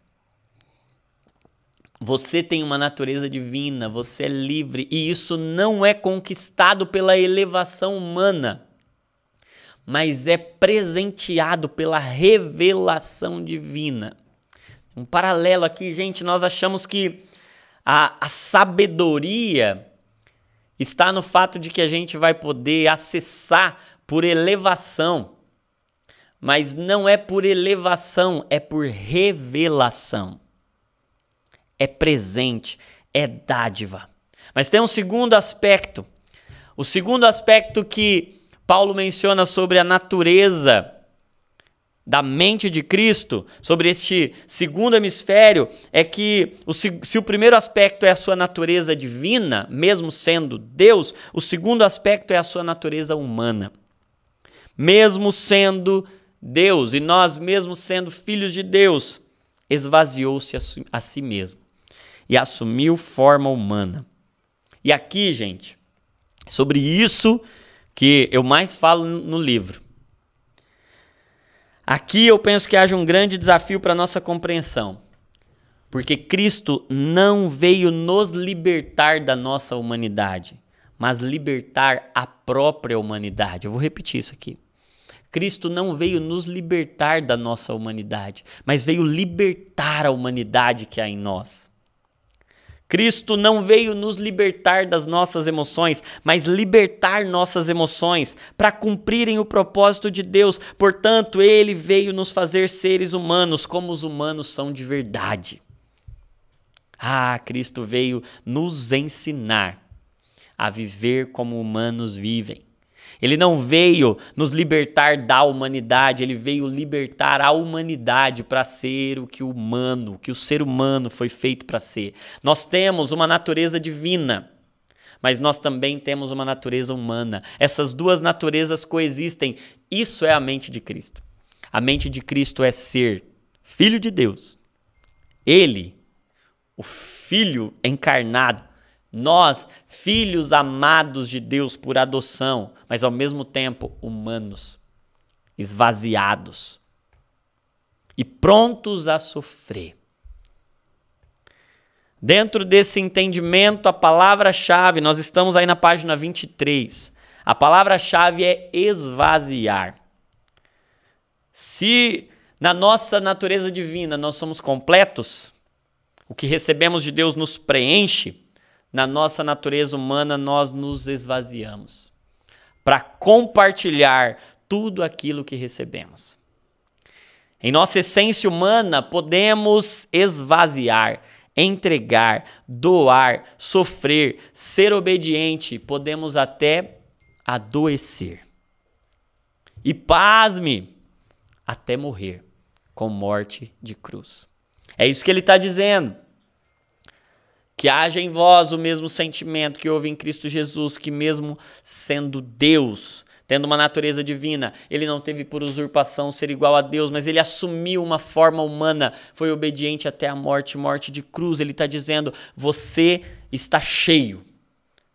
Speaker 1: Você tem uma natureza divina, você é livre, e isso não é conquistado pela elevação humana mas é presenteado pela revelação divina. Um paralelo aqui, gente, nós achamos que a, a sabedoria está no fato de que a gente vai poder acessar por elevação. Mas não é por elevação, é por revelação. É presente, é dádiva. Mas tem um segundo aspecto. O segundo aspecto que Paulo menciona sobre a natureza da mente de Cristo, sobre este segundo hemisfério, é que o, se, se o primeiro aspecto é a sua natureza divina, mesmo sendo Deus, o segundo aspecto é a sua natureza humana. Mesmo sendo Deus, e nós mesmo sendo filhos de Deus, esvaziou-se a, a si mesmo e assumiu forma humana. E aqui, gente, sobre isso que eu mais falo no livro. Aqui eu penso que haja um grande desafio para nossa compreensão. Porque Cristo não veio nos libertar da nossa humanidade, mas libertar a própria humanidade. Eu vou repetir isso aqui. Cristo não veio nos libertar da nossa humanidade, mas veio libertar a humanidade que há em nós. Cristo não veio nos libertar das nossas emoções, mas libertar nossas emoções para cumprirem o propósito de Deus. Portanto, ele veio nos fazer seres humanos como os humanos são de verdade. Ah, Cristo veio nos ensinar a viver como humanos vivem. Ele não veio nos libertar da humanidade, ele veio libertar a humanidade para ser o que o humano, o que o ser humano foi feito para ser. Nós temos uma natureza divina, mas nós também temos uma natureza humana. Essas duas naturezas coexistem. Isso é a mente de Cristo. A mente de Cristo é ser filho de Deus. Ele, o filho encarnado, nós, filhos amados de Deus por adoção, mas ao mesmo tempo humanos, esvaziados e prontos a sofrer. Dentro desse entendimento, a palavra-chave, nós estamos aí na página 23. A palavra-chave é esvaziar. Se na nossa natureza divina nós somos completos, o que recebemos de Deus nos preenche, na nossa natureza humana nós nos esvaziamos para compartilhar tudo aquilo que recebemos. Em nossa essência humana, podemos esvaziar, entregar, doar, sofrer, ser obediente, podemos até adoecer. E pasme, até morrer com morte de cruz. É isso que ele está dizendo. Que haja em vós o mesmo sentimento que houve em Cristo Jesus, que mesmo sendo Deus, tendo uma natureza divina, ele não teve por usurpação ser igual a Deus, mas ele assumiu uma forma humana, foi obediente até a morte, morte de cruz. Ele está dizendo: você está cheio,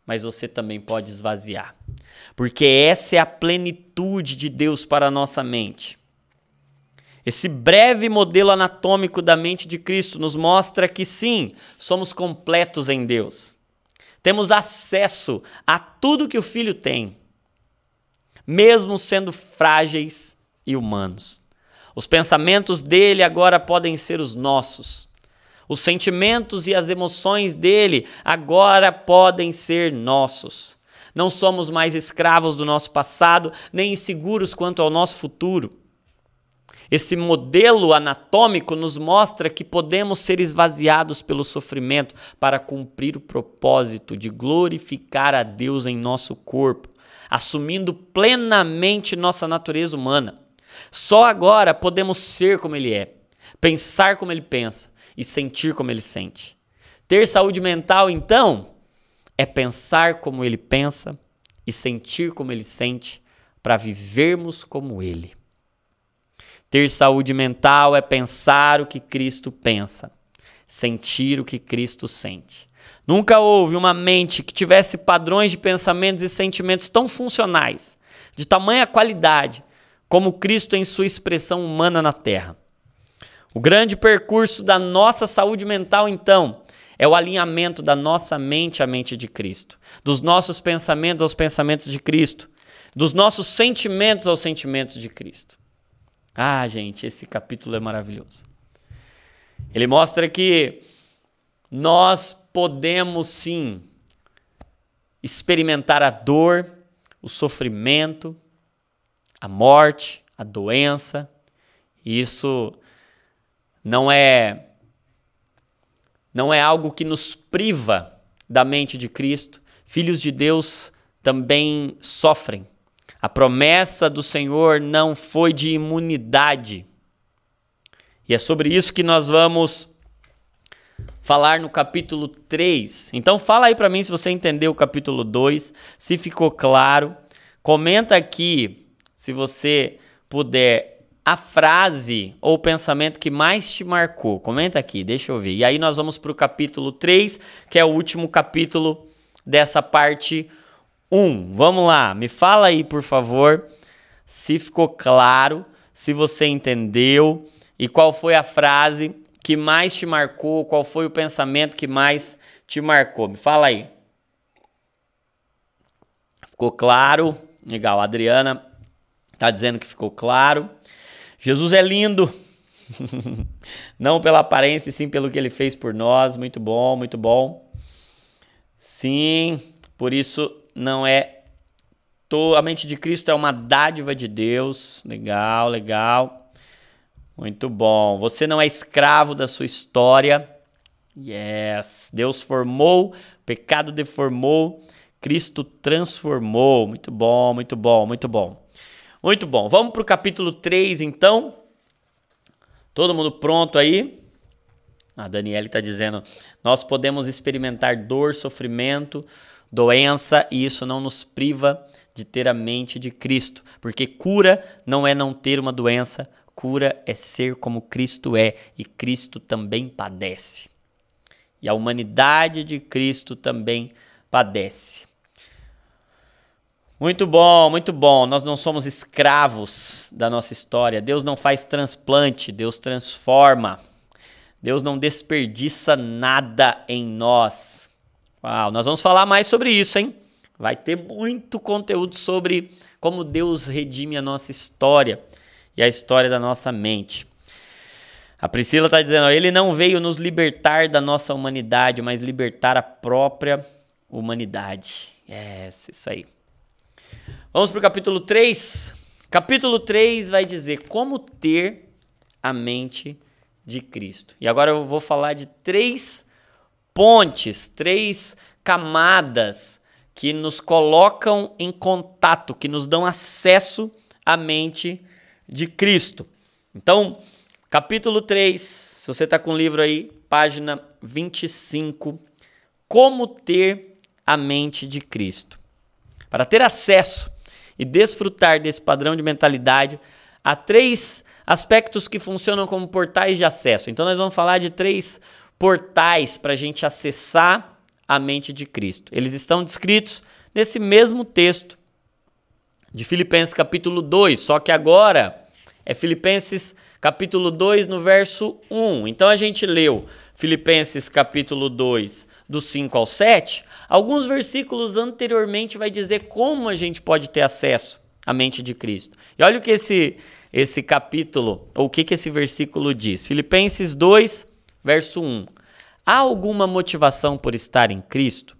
Speaker 1: mas você também pode esvaziar, porque essa é a plenitude de Deus para a nossa mente. Esse breve modelo anatômico da mente de Cristo nos mostra que sim, somos completos em Deus. Temos acesso a tudo que o Filho tem, mesmo sendo frágeis e humanos. Os pensamentos dele agora podem ser os nossos. Os sentimentos e as emoções dele agora podem ser nossos. Não somos mais escravos do nosso passado, nem inseguros quanto ao nosso futuro. Esse modelo anatômico nos mostra que podemos ser esvaziados pelo sofrimento para cumprir o propósito de glorificar a Deus em nosso corpo, assumindo plenamente nossa natureza humana. Só agora podemos ser como Ele é, pensar como Ele pensa e sentir como Ele sente. Ter saúde mental, então, é pensar como Ele pensa e sentir como Ele sente para vivermos como Ele. Ter saúde mental é pensar o que Cristo pensa, sentir o que Cristo sente. Nunca houve uma mente que tivesse padrões de pensamentos e sentimentos tão funcionais, de tamanha qualidade, como Cristo em sua expressão humana na Terra. O grande percurso da nossa saúde mental, então, é o alinhamento da nossa mente à mente de Cristo, dos nossos pensamentos aos pensamentos de Cristo, dos nossos sentimentos aos sentimentos de Cristo. Ah, gente, esse capítulo é maravilhoso. Ele mostra que nós podemos sim experimentar a dor, o sofrimento, a morte, a doença. E isso não é não é algo que nos priva da mente de Cristo. Filhos de Deus também sofrem, a promessa do Senhor não foi de imunidade. E é sobre isso que nós vamos falar no capítulo 3. Então fala aí para mim se você entendeu o capítulo 2, se ficou claro. Comenta aqui se você puder a frase ou pensamento que mais te marcou. Comenta aqui, deixa eu ver. E aí nós vamos para o capítulo 3, que é o último capítulo dessa parte 1. Vamos lá, me fala aí, por favor, se ficou claro, se você entendeu e qual foi a frase que mais te marcou, qual foi o pensamento que mais te marcou. Me fala aí. Ficou claro? Legal, a Adriana tá dizendo que ficou claro. Jesus é lindo. [LAUGHS] Não pela aparência, sim pelo que ele fez por nós. Muito bom, muito bom. Sim, por isso não é a mente de Cristo é uma dádiva de Deus. Legal, legal. Muito bom. Você não é escravo da sua história. Yes. Deus formou, pecado deformou, Cristo transformou. Muito bom, muito bom, muito bom. Muito bom. Vamos para o capítulo 3, então. Todo mundo pronto aí? A Daniela está dizendo: Nós podemos experimentar dor, sofrimento doença, e isso não nos priva de ter a mente de Cristo, porque cura não é não ter uma doença, cura é ser como Cristo é, e Cristo também padece. E a humanidade de Cristo também padece. Muito bom, muito bom. Nós não somos escravos da nossa história. Deus não faz transplante, Deus transforma. Deus não desperdiça nada em nós. Uau, nós vamos falar mais sobre isso, hein? Vai ter muito conteúdo sobre como Deus redime a nossa história e a história da nossa mente. A Priscila está dizendo: ele não veio nos libertar da nossa humanidade, mas libertar a própria humanidade. É, isso aí. Vamos para o capítulo 3. Capítulo 3 vai dizer como ter a mente de Cristo. E agora eu vou falar de três pontes, três camadas que nos colocam em contato, que nos dão acesso à mente de Cristo. Então, capítulo 3, se você está com o livro aí, página 25, como ter a mente de Cristo. Para ter acesso e desfrutar desse padrão de mentalidade, há três aspectos que funcionam como portais de acesso. Então, nós vamos falar de três portais para a gente acessar a mente de Cristo. Eles estão descritos nesse mesmo texto de Filipenses capítulo 2, só que agora é Filipenses capítulo 2 no verso 1. Então a gente leu Filipenses capítulo 2 do 5 ao 7. Alguns versículos anteriormente vai dizer como a gente pode ter acesso à mente de Cristo. E olha o que esse esse capítulo, ou o que que esse versículo diz. Filipenses 2 Verso 1. Há alguma motivação por estar em Cristo?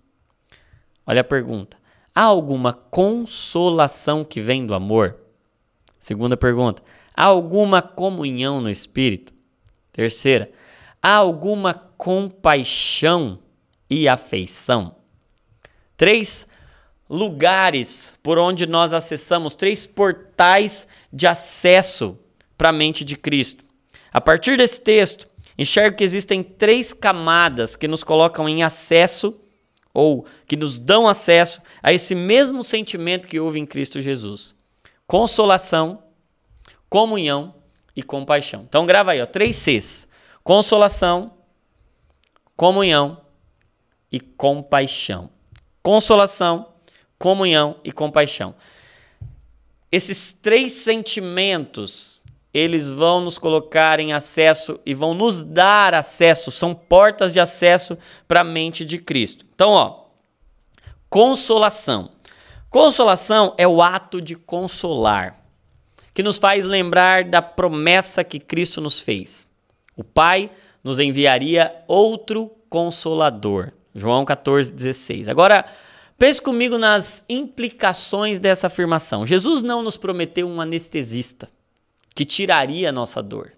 Speaker 1: Olha a pergunta. Há alguma consolação que vem do amor? Segunda pergunta. Há alguma comunhão no Espírito? Terceira. Há alguma compaixão e afeição? Três lugares por onde nós acessamos, três portais de acesso para a mente de Cristo. A partir desse texto, Enxergo que existem três camadas que nos colocam em acesso ou que nos dão acesso a esse mesmo sentimento que houve em Cristo Jesus: consolação, comunhão e compaixão. Então grava aí, ó, três Cs: consolação, comunhão e compaixão. Consolação, comunhão e compaixão. Esses três sentimentos eles vão nos colocar em acesso e vão nos dar acesso, são portas de acesso para a mente de Cristo. Então, ó, consolação. Consolação é o ato de consolar, que nos faz lembrar da promessa que Cristo nos fez. O Pai nos enviaria outro consolador. João 14, 16. Agora, pense comigo nas implicações dessa afirmação. Jesus não nos prometeu um anestesista que tiraria a nossa dor,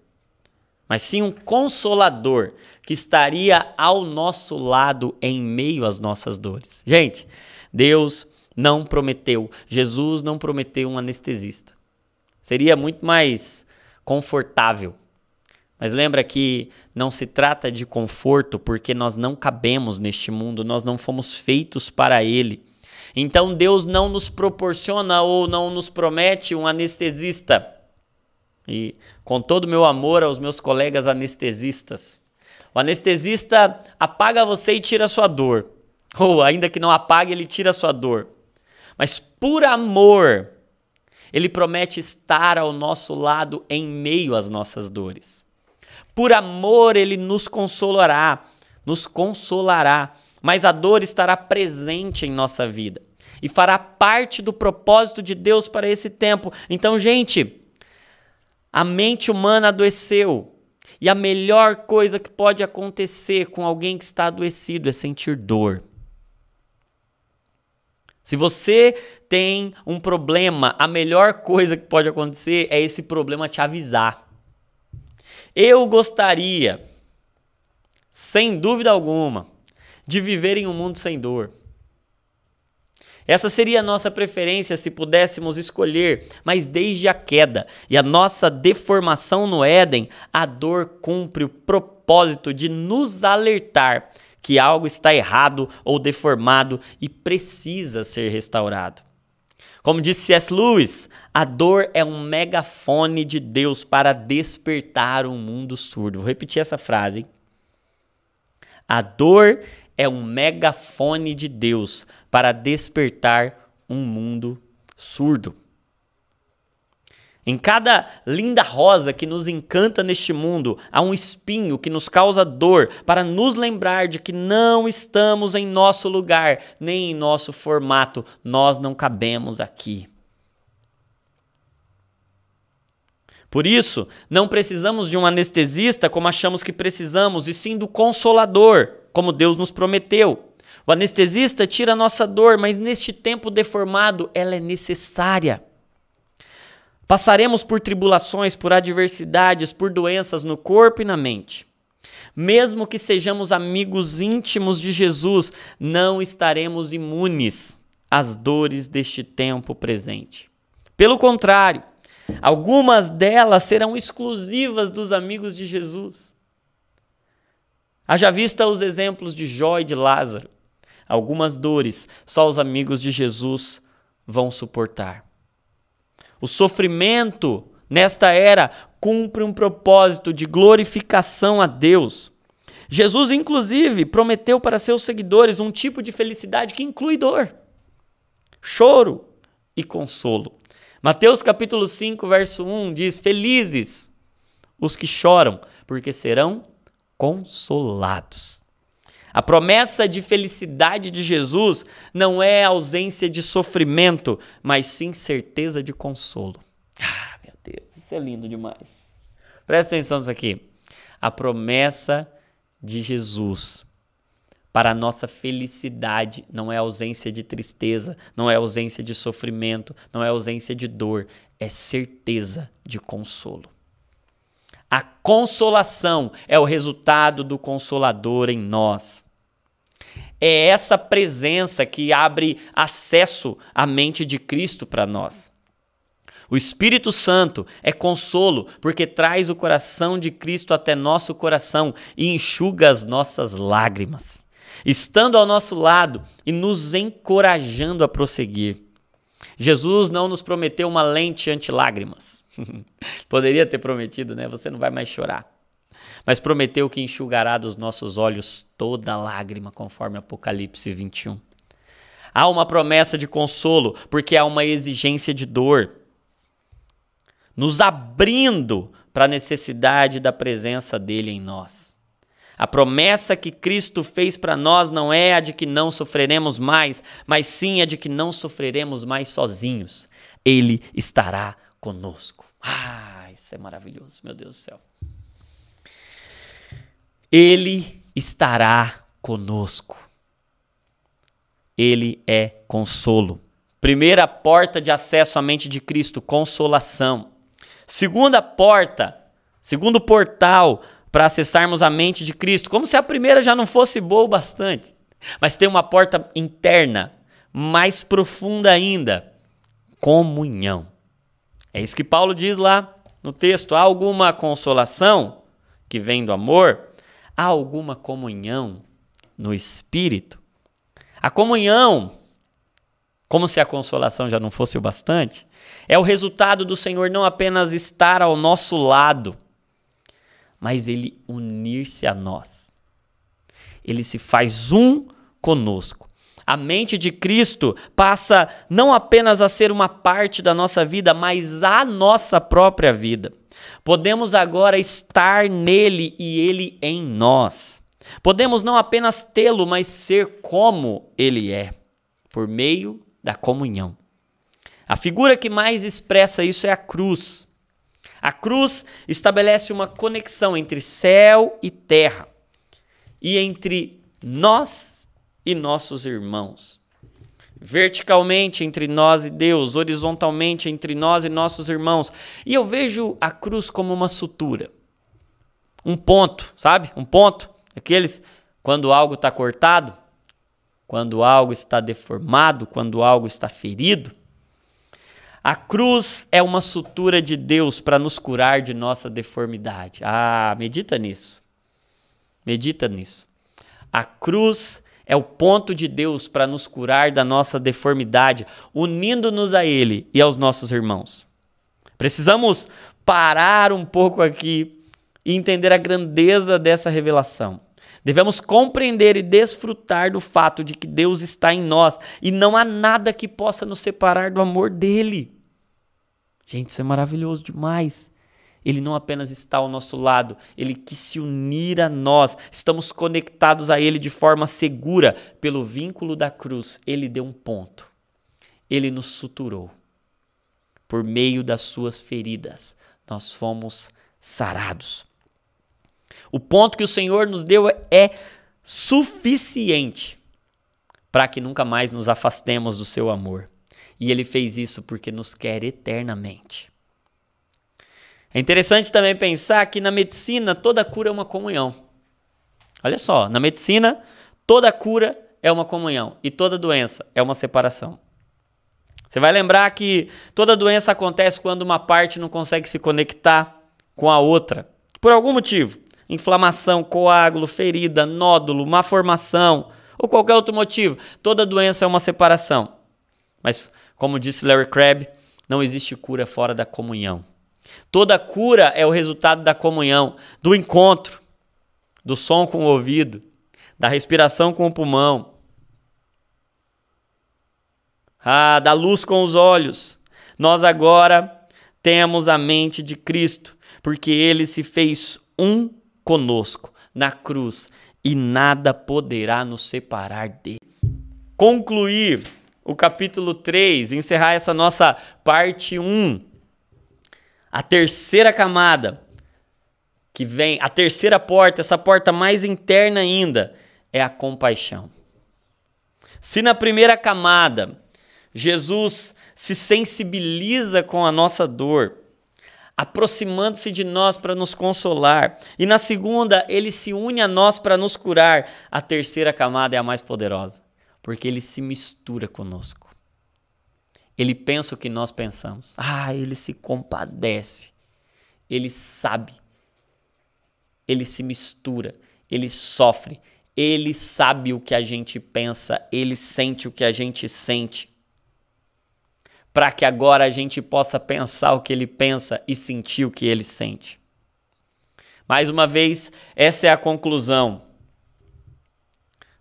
Speaker 1: mas sim um consolador que estaria ao nosso lado em meio às nossas dores. Gente, Deus não prometeu, Jesus não prometeu um anestesista. Seria muito mais confortável. Mas lembra que não se trata de conforto porque nós não cabemos neste mundo, nós não fomos feitos para ele. Então Deus não nos proporciona ou não nos promete um anestesista. E com todo o meu amor aos meus colegas anestesistas. O anestesista apaga você e tira a sua dor. Ou ainda que não apague, ele tira a sua dor. Mas por amor, ele promete estar ao nosso lado em meio às nossas dores. Por amor, ele nos consolará, nos consolará, mas a dor estará presente em nossa vida e fará parte do propósito de Deus para esse tempo. Então, gente, a mente humana adoeceu. E a melhor coisa que pode acontecer com alguém que está adoecido é sentir dor. Se você tem um problema, a melhor coisa que pode acontecer é esse problema te avisar. Eu gostaria, sem dúvida alguma, de viver em um mundo sem dor. Essa seria a nossa preferência se pudéssemos escolher, mas desde a queda e a nossa deformação no Éden, a dor cumpre o propósito de nos alertar que algo está errado ou deformado e precisa ser restaurado. Como disse C.S. Lewis, a dor é um megafone de Deus para despertar um mundo surdo. Vou repetir essa frase. Hein? A dor é um megafone de Deus para despertar um mundo surdo. Em cada linda rosa que nos encanta neste mundo, há um espinho que nos causa dor para nos lembrar de que não estamos em nosso lugar, nem em nosso formato, nós não cabemos aqui. Por isso, não precisamos de um anestesista como achamos que precisamos, e sim do consolador, como Deus nos prometeu. O anestesista tira a nossa dor, mas neste tempo deformado ela é necessária. Passaremos por tribulações, por adversidades, por doenças no corpo e na mente. Mesmo que sejamos amigos íntimos de Jesus, não estaremos imunes às dores deste tempo presente. Pelo contrário, algumas delas serão exclusivas dos amigos de Jesus. Haja vista os exemplos de Jó e de Lázaro algumas dores só os amigos de Jesus vão suportar. O sofrimento nesta era cumpre um propósito de glorificação a Deus. Jesus, inclusive, prometeu para seus seguidores um tipo de felicidade que inclui dor, choro e consolo. Mateus capítulo 5, verso 1 diz: Felizes os que choram, porque serão consolados. A promessa de felicidade de Jesus não é ausência de sofrimento, mas sim certeza de consolo. Ah, meu Deus, isso é lindo demais. Presta atenção nisso aqui. A promessa de Jesus para a nossa felicidade não é ausência de tristeza, não é ausência de sofrimento, não é ausência de dor, é certeza de consolo. A consolação é o resultado do Consolador em nós. É essa presença que abre acesso à mente de Cristo para nós. O Espírito Santo é consolo porque traz o coração de Cristo até nosso coração e enxuga as nossas lágrimas, estando ao nosso lado e nos encorajando a prosseguir. Jesus não nos prometeu uma lente anti-lágrimas. [LAUGHS] Poderia ter prometido, né? Você não vai mais chorar. Mas prometeu que enxugará dos nossos olhos toda lágrima, conforme Apocalipse 21. Há uma promessa de consolo, porque há uma exigência de dor, nos abrindo para a necessidade da presença dele em nós. A promessa que Cristo fez para nós não é a de que não sofreremos mais, mas sim a de que não sofreremos mais sozinhos. Ele estará conosco. Ah, isso é maravilhoso, meu Deus do céu. Ele estará conosco. Ele é consolo. Primeira porta de acesso à mente de Cristo, consolação. Segunda porta, segundo portal para acessarmos a mente de Cristo, como se a primeira já não fosse boa o bastante. Mas tem uma porta interna, mais profunda ainda: comunhão. É isso que Paulo diz lá no texto. Há alguma consolação que vem do amor? Há alguma comunhão no espírito? A comunhão, como se a consolação já não fosse o bastante, é o resultado do Senhor não apenas estar ao nosso lado, mas ele unir-se a nós. Ele se faz um conosco. A mente de Cristo passa não apenas a ser uma parte da nossa vida, mas a nossa própria vida. Podemos agora estar nele e ele em nós. Podemos não apenas tê-lo, mas ser como ele é, por meio da comunhão. A figura que mais expressa isso é a cruz. A cruz estabelece uma conexão entre céu e terra e entre nós e nossos irmãos. Verticalmente entre nós e Deus, horizontalmente entre nós e nossos irmãos. E eu vejo a cruz como uma sutura. Um ponto, sabe? Um ponto. Aqueles, quando algo está cortado, quando algo está deformado, quando algo está ferido. A cruz é uma sutura de Deus para nos curar de nossa deformidade. Ah, medita nisso. Medita nisso. A cruz é o ponto de Deus para nos curar da nossa deformidade, unindo-nos a Ele e aos nossos irmãos. Precisamos parar um pouco aqui e entender a grandeza dessa revelação. Devemos compreender e desfrutar do fato de que Deus está em nós e não há nada que possa nos separar do amor dele. Gente, isso é maravilhoso demais. Ele não apenas está ao nosso lado, ele quis se unir a nós. Estamos conectados a Ele de forma segura pelo vínculo da cruz. Ele deu um ponto. Ele nos suturou. Por meio das suas feridas, nós fomos sarados. O ponto que o Senhor nos deu é suficiente para que nunca mais nos afastemos do seu amor. E ele fez isso porque nos quer eternamente. É interessante também pensar que na medicina toda cura é uma comunhão. Olha só, na medicina toda cura é uma comunhão e toda doença é uma separação. Você vai lembrar que toda doença acontece quando uma parte não consegue se conectar com a outra, por algum motivo. Inflamação, coágulo, ferida, nódulo, má formação ou qualquer outro motivo. Toda doença é uma separação. Mas, como disse Larry Crabb, não existe cura fora da comunhão. Toda cura é o resultado da comunhão, do encontro, do som com o ouvido, da respiração com o pulmão, ah, da luz com os olhos. Nós agora temos a mente de Cristo, porque ele se fez um conosco na cruz e nada poderá nos separar dele. Concluir o capítulo 3, encerrar essa nossa parte 1 a terceira camada, que vem, a terceira porta, essa porta mais interna ainda, é a compaixão. Se na primeira camada Jesus se sensibiliza com a nossa dor, aproximando-se de nós para nos consolar, e na segunda ele se une a nós para nos curar, a terceira camada é a mais poderosa, porque ele se mistura conosco. Ele pensa o que nós pensamos. Ah, ele se compadece. Ele sabe. Ele se mistura. Ele sofre. Ele sabe o que a gente pensa. Ele sente o que a gente sente. Para que agora a gente possa pensar o que ele pensa e sentir o que ele sente. Mais uma vez, essa é a conclusão.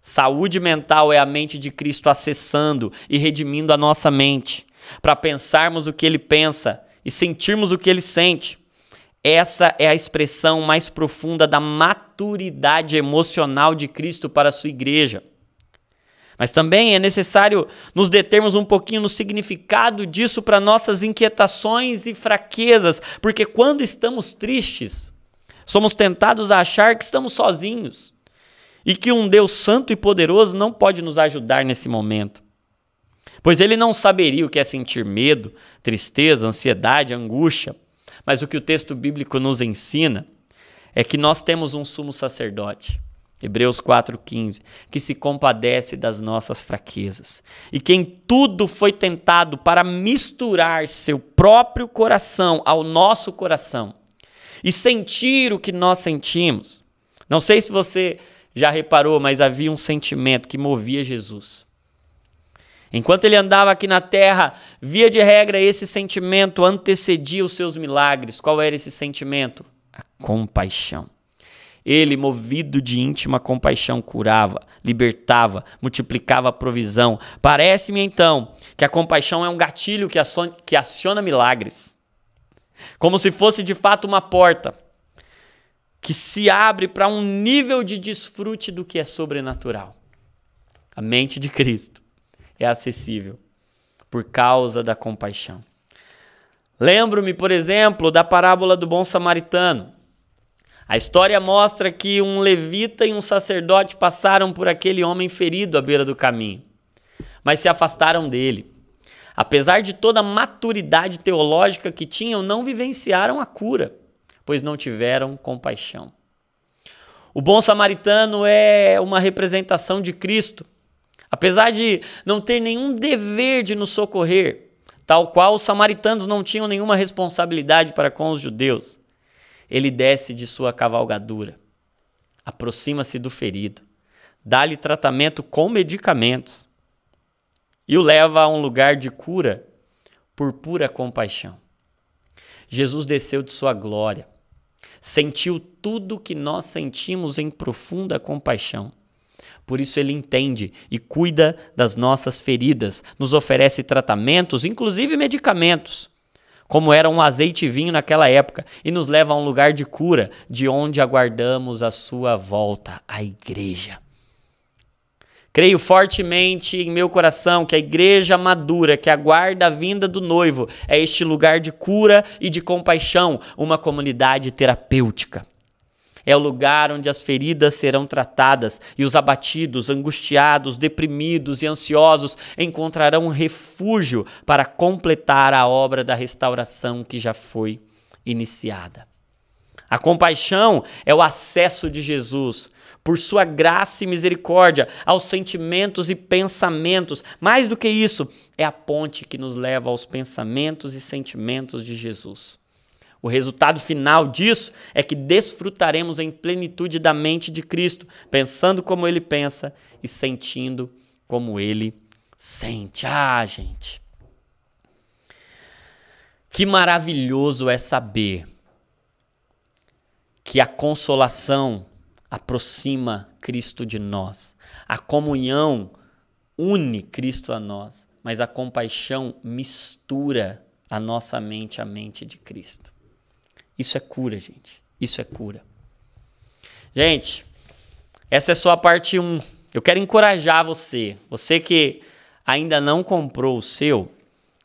Speaker 1: Saúde mental é a mente de Cristo acessando e redimindo a nossa mente para pensarmos o que ele pensa e sentirmos o que ele sente. Essa é a expressão mais profunda da maturidade emocional de Cristo para a sua igreja. Mas também é necessário nos determos um pouquinho no significado disso para nossas inquietações e fraquezas, porque quando estamos tristes, somos tentados a achar que estamos sozinhos e que um Deus santo e poderoso não pode nos ajudar nesse momento. Pois ele não saberia o que é sentir medo, tristeza, ansiedade, angústia. Mas o que o texto bíblico nos ensina é que nós temos um sumo sacerdote. Hebreus 4,15, que se compadece das nossas fraquezas, e quem tudo foi tentado para misturar seu próprio coração ao nosso coração e sentir o que nós sentimos. Não sei se você já reparou, mas havia um sentimento que movia Jesus. Enquanto ele andava aqui na terra, via de regra, esse sentimento antecedia os seus milagres. Qual era esse sentimento? A compaixão. Ele, movido de íntima compaixão, curava, libertava, multiplicava a provisão. Parece-me então que a compaixão é um gatilho que aciona, que aciona milagres. Como se fosse de fato uma porta que se abre para um nível de desfrute do que é sobrenatural. A mente de Cristo é acessível por causa da compaixão. Lembro-me, por exemplo, da parábola do bom samaritano. A história mostra que um levita e um sacerdote passaram por aquele homem ferido à beira do caminho, mas se afastaram dele. Apesar de toda a maturidade teológica que tinham, não vivenciaram a cura, pois não tiveram compaixão. O bom samaritano é uma representação de Cristo, Apesar de não ter nenhum dever de nos socorrer, tal qual os samaritanos não tinham nenhuma responsabilidade para com os judeus, ele desce de sua cavalgadura, aproxima-se do ferido, dá-lhe tratamento com medicamentos e o leva a um lugar de cura por pura compaixão. Jesus desceu de sua glória, sentiu tudo o que nós sentimos em profunda compaixão por isso ele entende e cuida das nossas feridas, nos oferece tratamentos, inclusive medicamentos, como era um azeite e vinho naquela época, e nos leva a um lugar de cura, de onde aguardamos a sua volta, a igreja. Creio fortemente em meu coração que a igreja madura, que aguarda a vinda do noivo, é este lugar de cura e de compaixão, uma comunidade terapêutica. É o lugar onde as feridas serão tratadas e os abatidos, angustiados, deprimidos e ansiosos encontrarão refúgio para completar a obra da restauração que já foi iniciada. A compaixão é o acesso de Jesus, por sua graça e misericórdia, aos sentimentos e pensamentos. Mais do que isso, é a ponte que nos leva aos pensamentos e sentimentos de Jesus. O resultado final disso é que desfrutaremos em plenitude da mente de Cristo, pensando como ele pensa e sentindo como ele sente. Ah, gente. Que maravilhoso é saber que a consolação aproxima Cristo de nós. A comunhão une Cristo a nós, mas a compaixão mistura a nossa mente à mente de Cristo. Isso é cura, gente. Isso é cura. Gente, essa é só a parte 1. Eu quero encorajar você. Você que ainda não comprou o seu,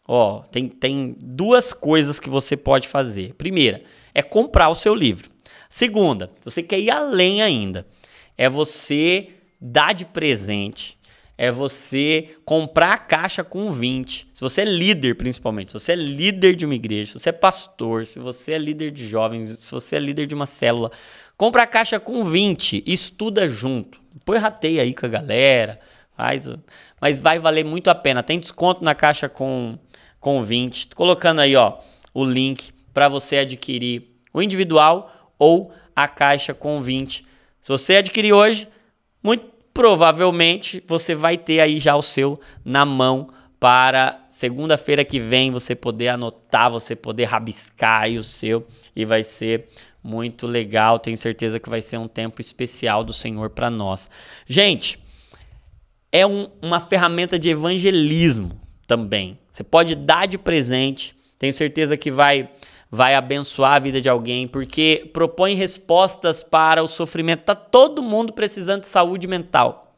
Speaker 1: ó, tem, tem duas coisas que você pode fazer. Primeira, é comprar o seu livro. Segunda, se você quer ir além ainda, é você dar de presente é você comprar a caixa com 20. Se você é líder, principalmente, se você é líder de uma igreja, se você é pastor, se você é líder de jovens, se você é líder de uma célula, compra a caixa com 20, estuda junto. põe rateia aí com a galera, faz, mas vai valer muito a pena. Tem desconto na caixa com com 20. Tô colocando aí, ó, o link para você adquirir o individual ou a caixa com 20. Se você adquirir hoje, muito provavelmente você vai ter aí já o seu na mão para segunda-feira que vem você poder anotar, você poder rabiscar aí o seu e vai ser muito legal. Tenho certeza que vai ser um tempo especial do Senhor para nós. Gente, é um, uma ferramenta de evangelismo também. Você pode dar de presente. Tenho certeza que vai vai abençoar a vida de alguém, porque propõe respostas para o sofrimento. Tá todo mundo precisando de saúde mental.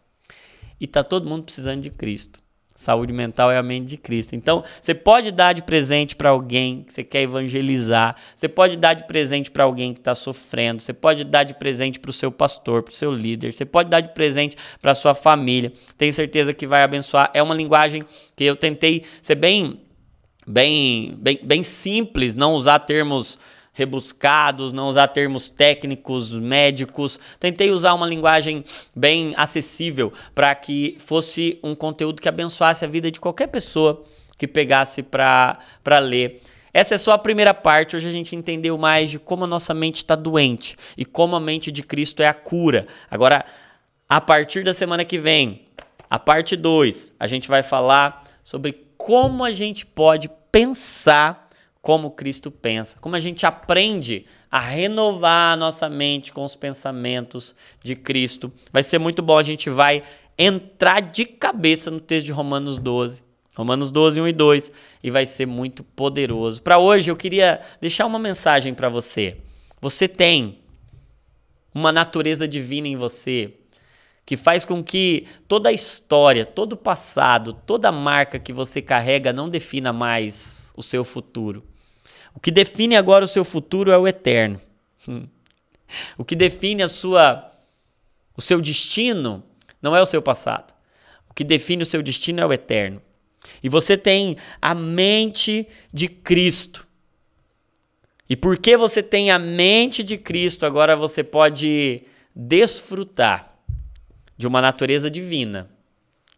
Speaker 1: E tá todo mundo precisando de Cristo. Saúde mental é a mente de Cristo. Então, você pode dar de presente para alguém que você quer evangelizar, você pode dar de presente para alguém que está sofrendo, você pode dar de presente para o seu pastor, para o seu líder, você pode dar de presente para sua família. Tenho certeza que vai abençoar. É uma linguagem que eu tentei ser bem bem, bem, bem simples, não usar termos rebuscados, não usar termos técnicos, médicos. Tentei usar uma linguagem bem acessível para que fosse um conteúdo que abençoasse a vida de qualquer pessoa que pegasse para ler. Essa é só a primeira parte. Hoje a gente entendeu mais de como a nossa mente está doente e como a mente de Cristo é a cura. Agora, a partir da semana que vem, a parte 2, a gente vai falar sobre como a gente pode pensar como Cristo pensa, como a gente aprende a renovar a nossa mente com os pensamentos de Cristo. Vai ser muito bom, a gente vai entrar de cabeça no texto de Romanos 12. Romanos 12, 1 e 2, e vai ser muito poderoso. Para hoje eu queria deixar uma mensagem para você. Você tem uma natureza divina em você que faz com que toda a história, todo o passado, toda a marca que você carrega não defina mais o seu futuro. O que define agora o seu futuro é o eterno. Hum. o que define a sua o seu destino não é o seu passado. O que define o seu destino é o eterno. E você tem a mente de Cristo. E porque você tem a mente de Cristo, agora você pode desfrutar de uma natureza divina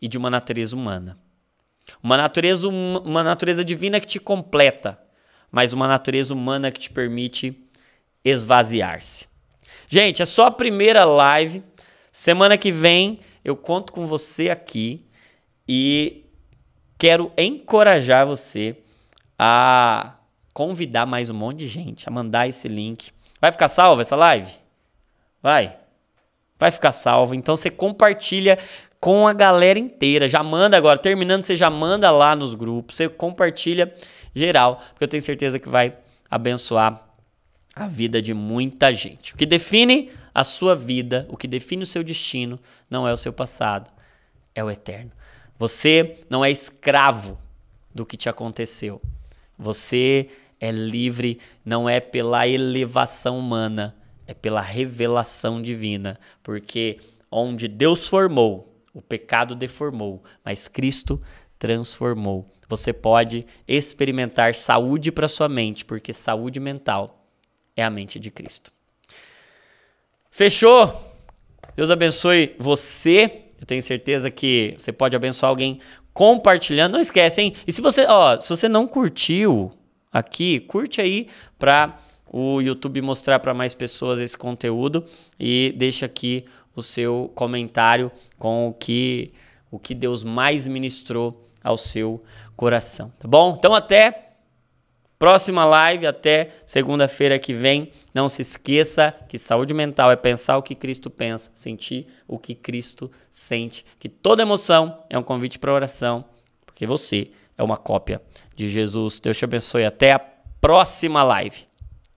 Speaker 1: e de uma natureza humana. Uma natureza, hum, uma natureza divina que te completa, mas uma natureza humana que te permite esvaziar-se. Gente, é só a primeira live. Semana que vem eu conto com você aqui e quero encorajar você a convidar mais um monte de gente, a mandar esse link. Vai ficar salva essa live? Vai vai ficar salvo. Então você compartilha com a galera inteira. Já manda agora, terminando, você já manda lá nos grupos, você compartilha geral, porque eu tenho certeza que vai abençoar a vida de muita gente. O que define a sua vida, o que define o seu destino, não é o seu passado, é o eterno. Você não é escravo do que te aconteceu. Você é livre, não é pela elevação humana, é pela revelação divina, porque onde Deus formou, o pecado deformou, mas Cristo transformou. Você pode experimentar saúde para sua mente, porque saúde mental é a mente de Cristo. Fechou? Deus abençoe você. Eu tenho certeza que você pode abençoar alguém compartilhando. Não esquece, hein? E se você, ó, se você não curtiu aqui, curte aí para o YouTube mostrar para mais pessoas esse conteúdo e deixa aqui o seu comentário com o que o que Deus mais ministrou ao seu coração, tá bom? Então até próxima live, até segunda-feira que vem. Não se esqueça que saúde mental é pensar o que Cristo pensa, sentir o que Cristo sente, que toda emoção é um convite para oração, porque você é uma cópia de Jesus. Deus te abençoe até a próxima live.